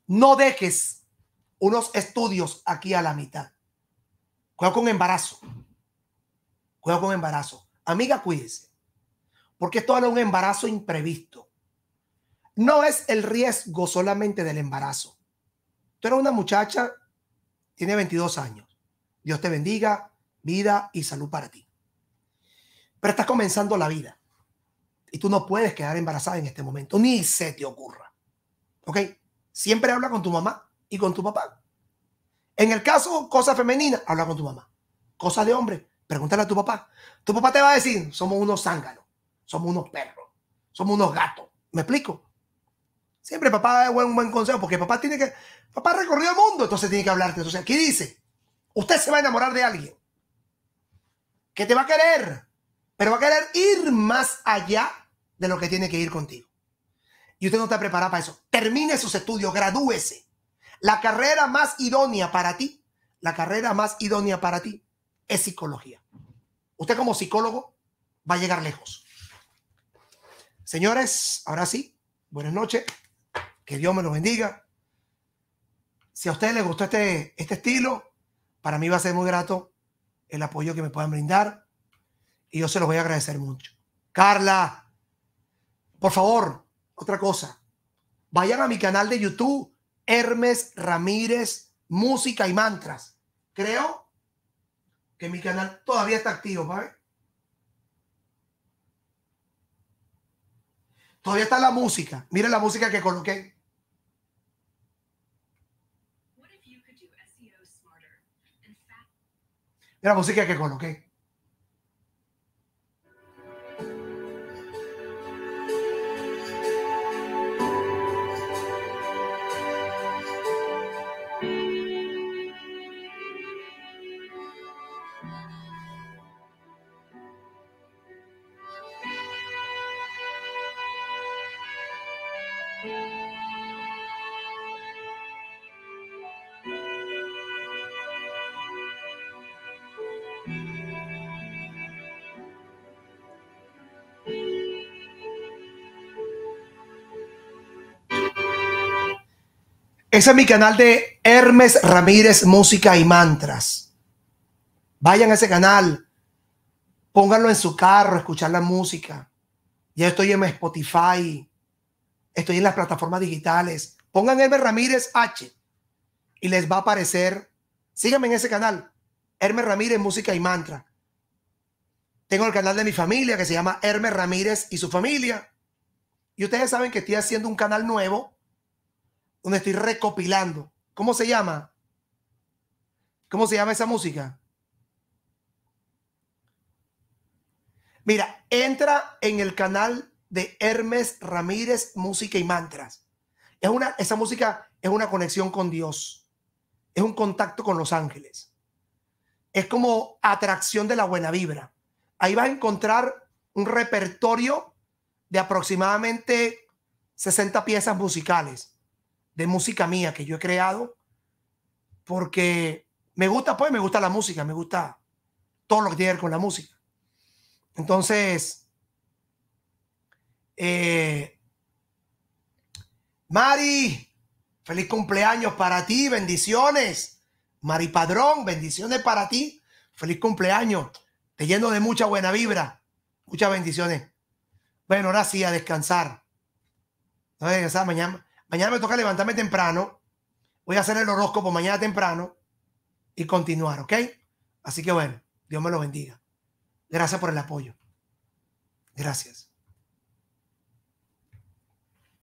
No dejes unos estudios aquí a la mitad. Cuidado con embarazo. Cuidado con embarazo. Amiga, cuídese. Porque esto es un embarazo imprevisto. No es el riesgo solamente del embarazo. Tú eres una muchacha, tiene 22 años. Dios te bendiga, vida y salud para ti. Pero estás comenzando la vida. Y tú no puedes quedar embarazada en este momento, ni se te ocurra. ¿Ok? Siempre habla con tu mamá y con tu papá. En el caso, cosas femeninas, habla con tu mamá. Cosa de hombre, pregúntale a tu papá. Tu papá te va a decir, somos unos zánganos, somos unos perros, somos unos gatos. ¿Me explico? Siempre papá es un buen consejo, porque papá tiene que. Papá recorrió el mundo, entonces tiene que hablarte. Entonces, aquí dice? Usted se va a enamorar de alguien que te va a querer, pero va a querer ir más allá de lo que tiene que ir contigo. Y usted no está preparado para eso. Termine sus estudios, gradúese. La carrera más idónea para ti, la carrera más idónea para ti es psicología. Usted como psicólogo va a llegar lejos. Señores, ahora sí, buenas noches. Que Dios me los bendiga. Si a ustedes les gustó este, este estilo, para mí va a ser muy grato el apoyo que me puedan brindar y yo se los voy a agradecer mucho. Carla, por favor, otra cosa. Vayan a mi canal de YouTube, Hermes Ramírez, Música y Mantras. Creo que mi canal todavía está activo, ¿vale? Todavía está la música. Miren la música que coloqué. E Miren la música que coloqué. Ese es mi canal de Hermes Ramírez Música y Mantras. Vayan a ese canal, pónganlo en su carro, escuchar la música. Ya estoy en Spotify, estoy en las plataformas digitales. Pongan Hermes Ramírez H y les va a aparecer. Síganme en ese canal, Hermes Ramírez Música y Mantra. Tengo el canal de mi familia que se llama Hermes Ramírez y su familia. Y ustedes saben que estoy haciendo un canal nuevo donde estoy recopilando. ¿Cómo se llama? ¿Cómo se llama esa música? Mira, entra en el canal de Hermes Ramírez Música y Mantras. Es una, esa música es una conexión con Dios. Es un contacto con los ángeles. Es como atracción de la buena vibra. Ahí vas a encontrar un repertorio de aproximadamente 60 piezas musicales de música mía que yo he creado, porque me gusta, pues, me gusta la música, me gusta todo lo que con la música. Entonces, eh, Mari, feliz cumpleaños para ti, bendiciones. Mari Padrón, bendiciones para ti, feliz cumpleaños. Te lleno de mucha buena vibra, muchas bendiciones. Bueno, ahora sí, a descansar. No a descansar mañana. Mañana me toca levantarme temprano. Voy a hacer el horóscopo mañana temprano y continuar, ¿ok? Así que bueno, Dios me lo bendiga. Gracias por el apoyo. Gracias.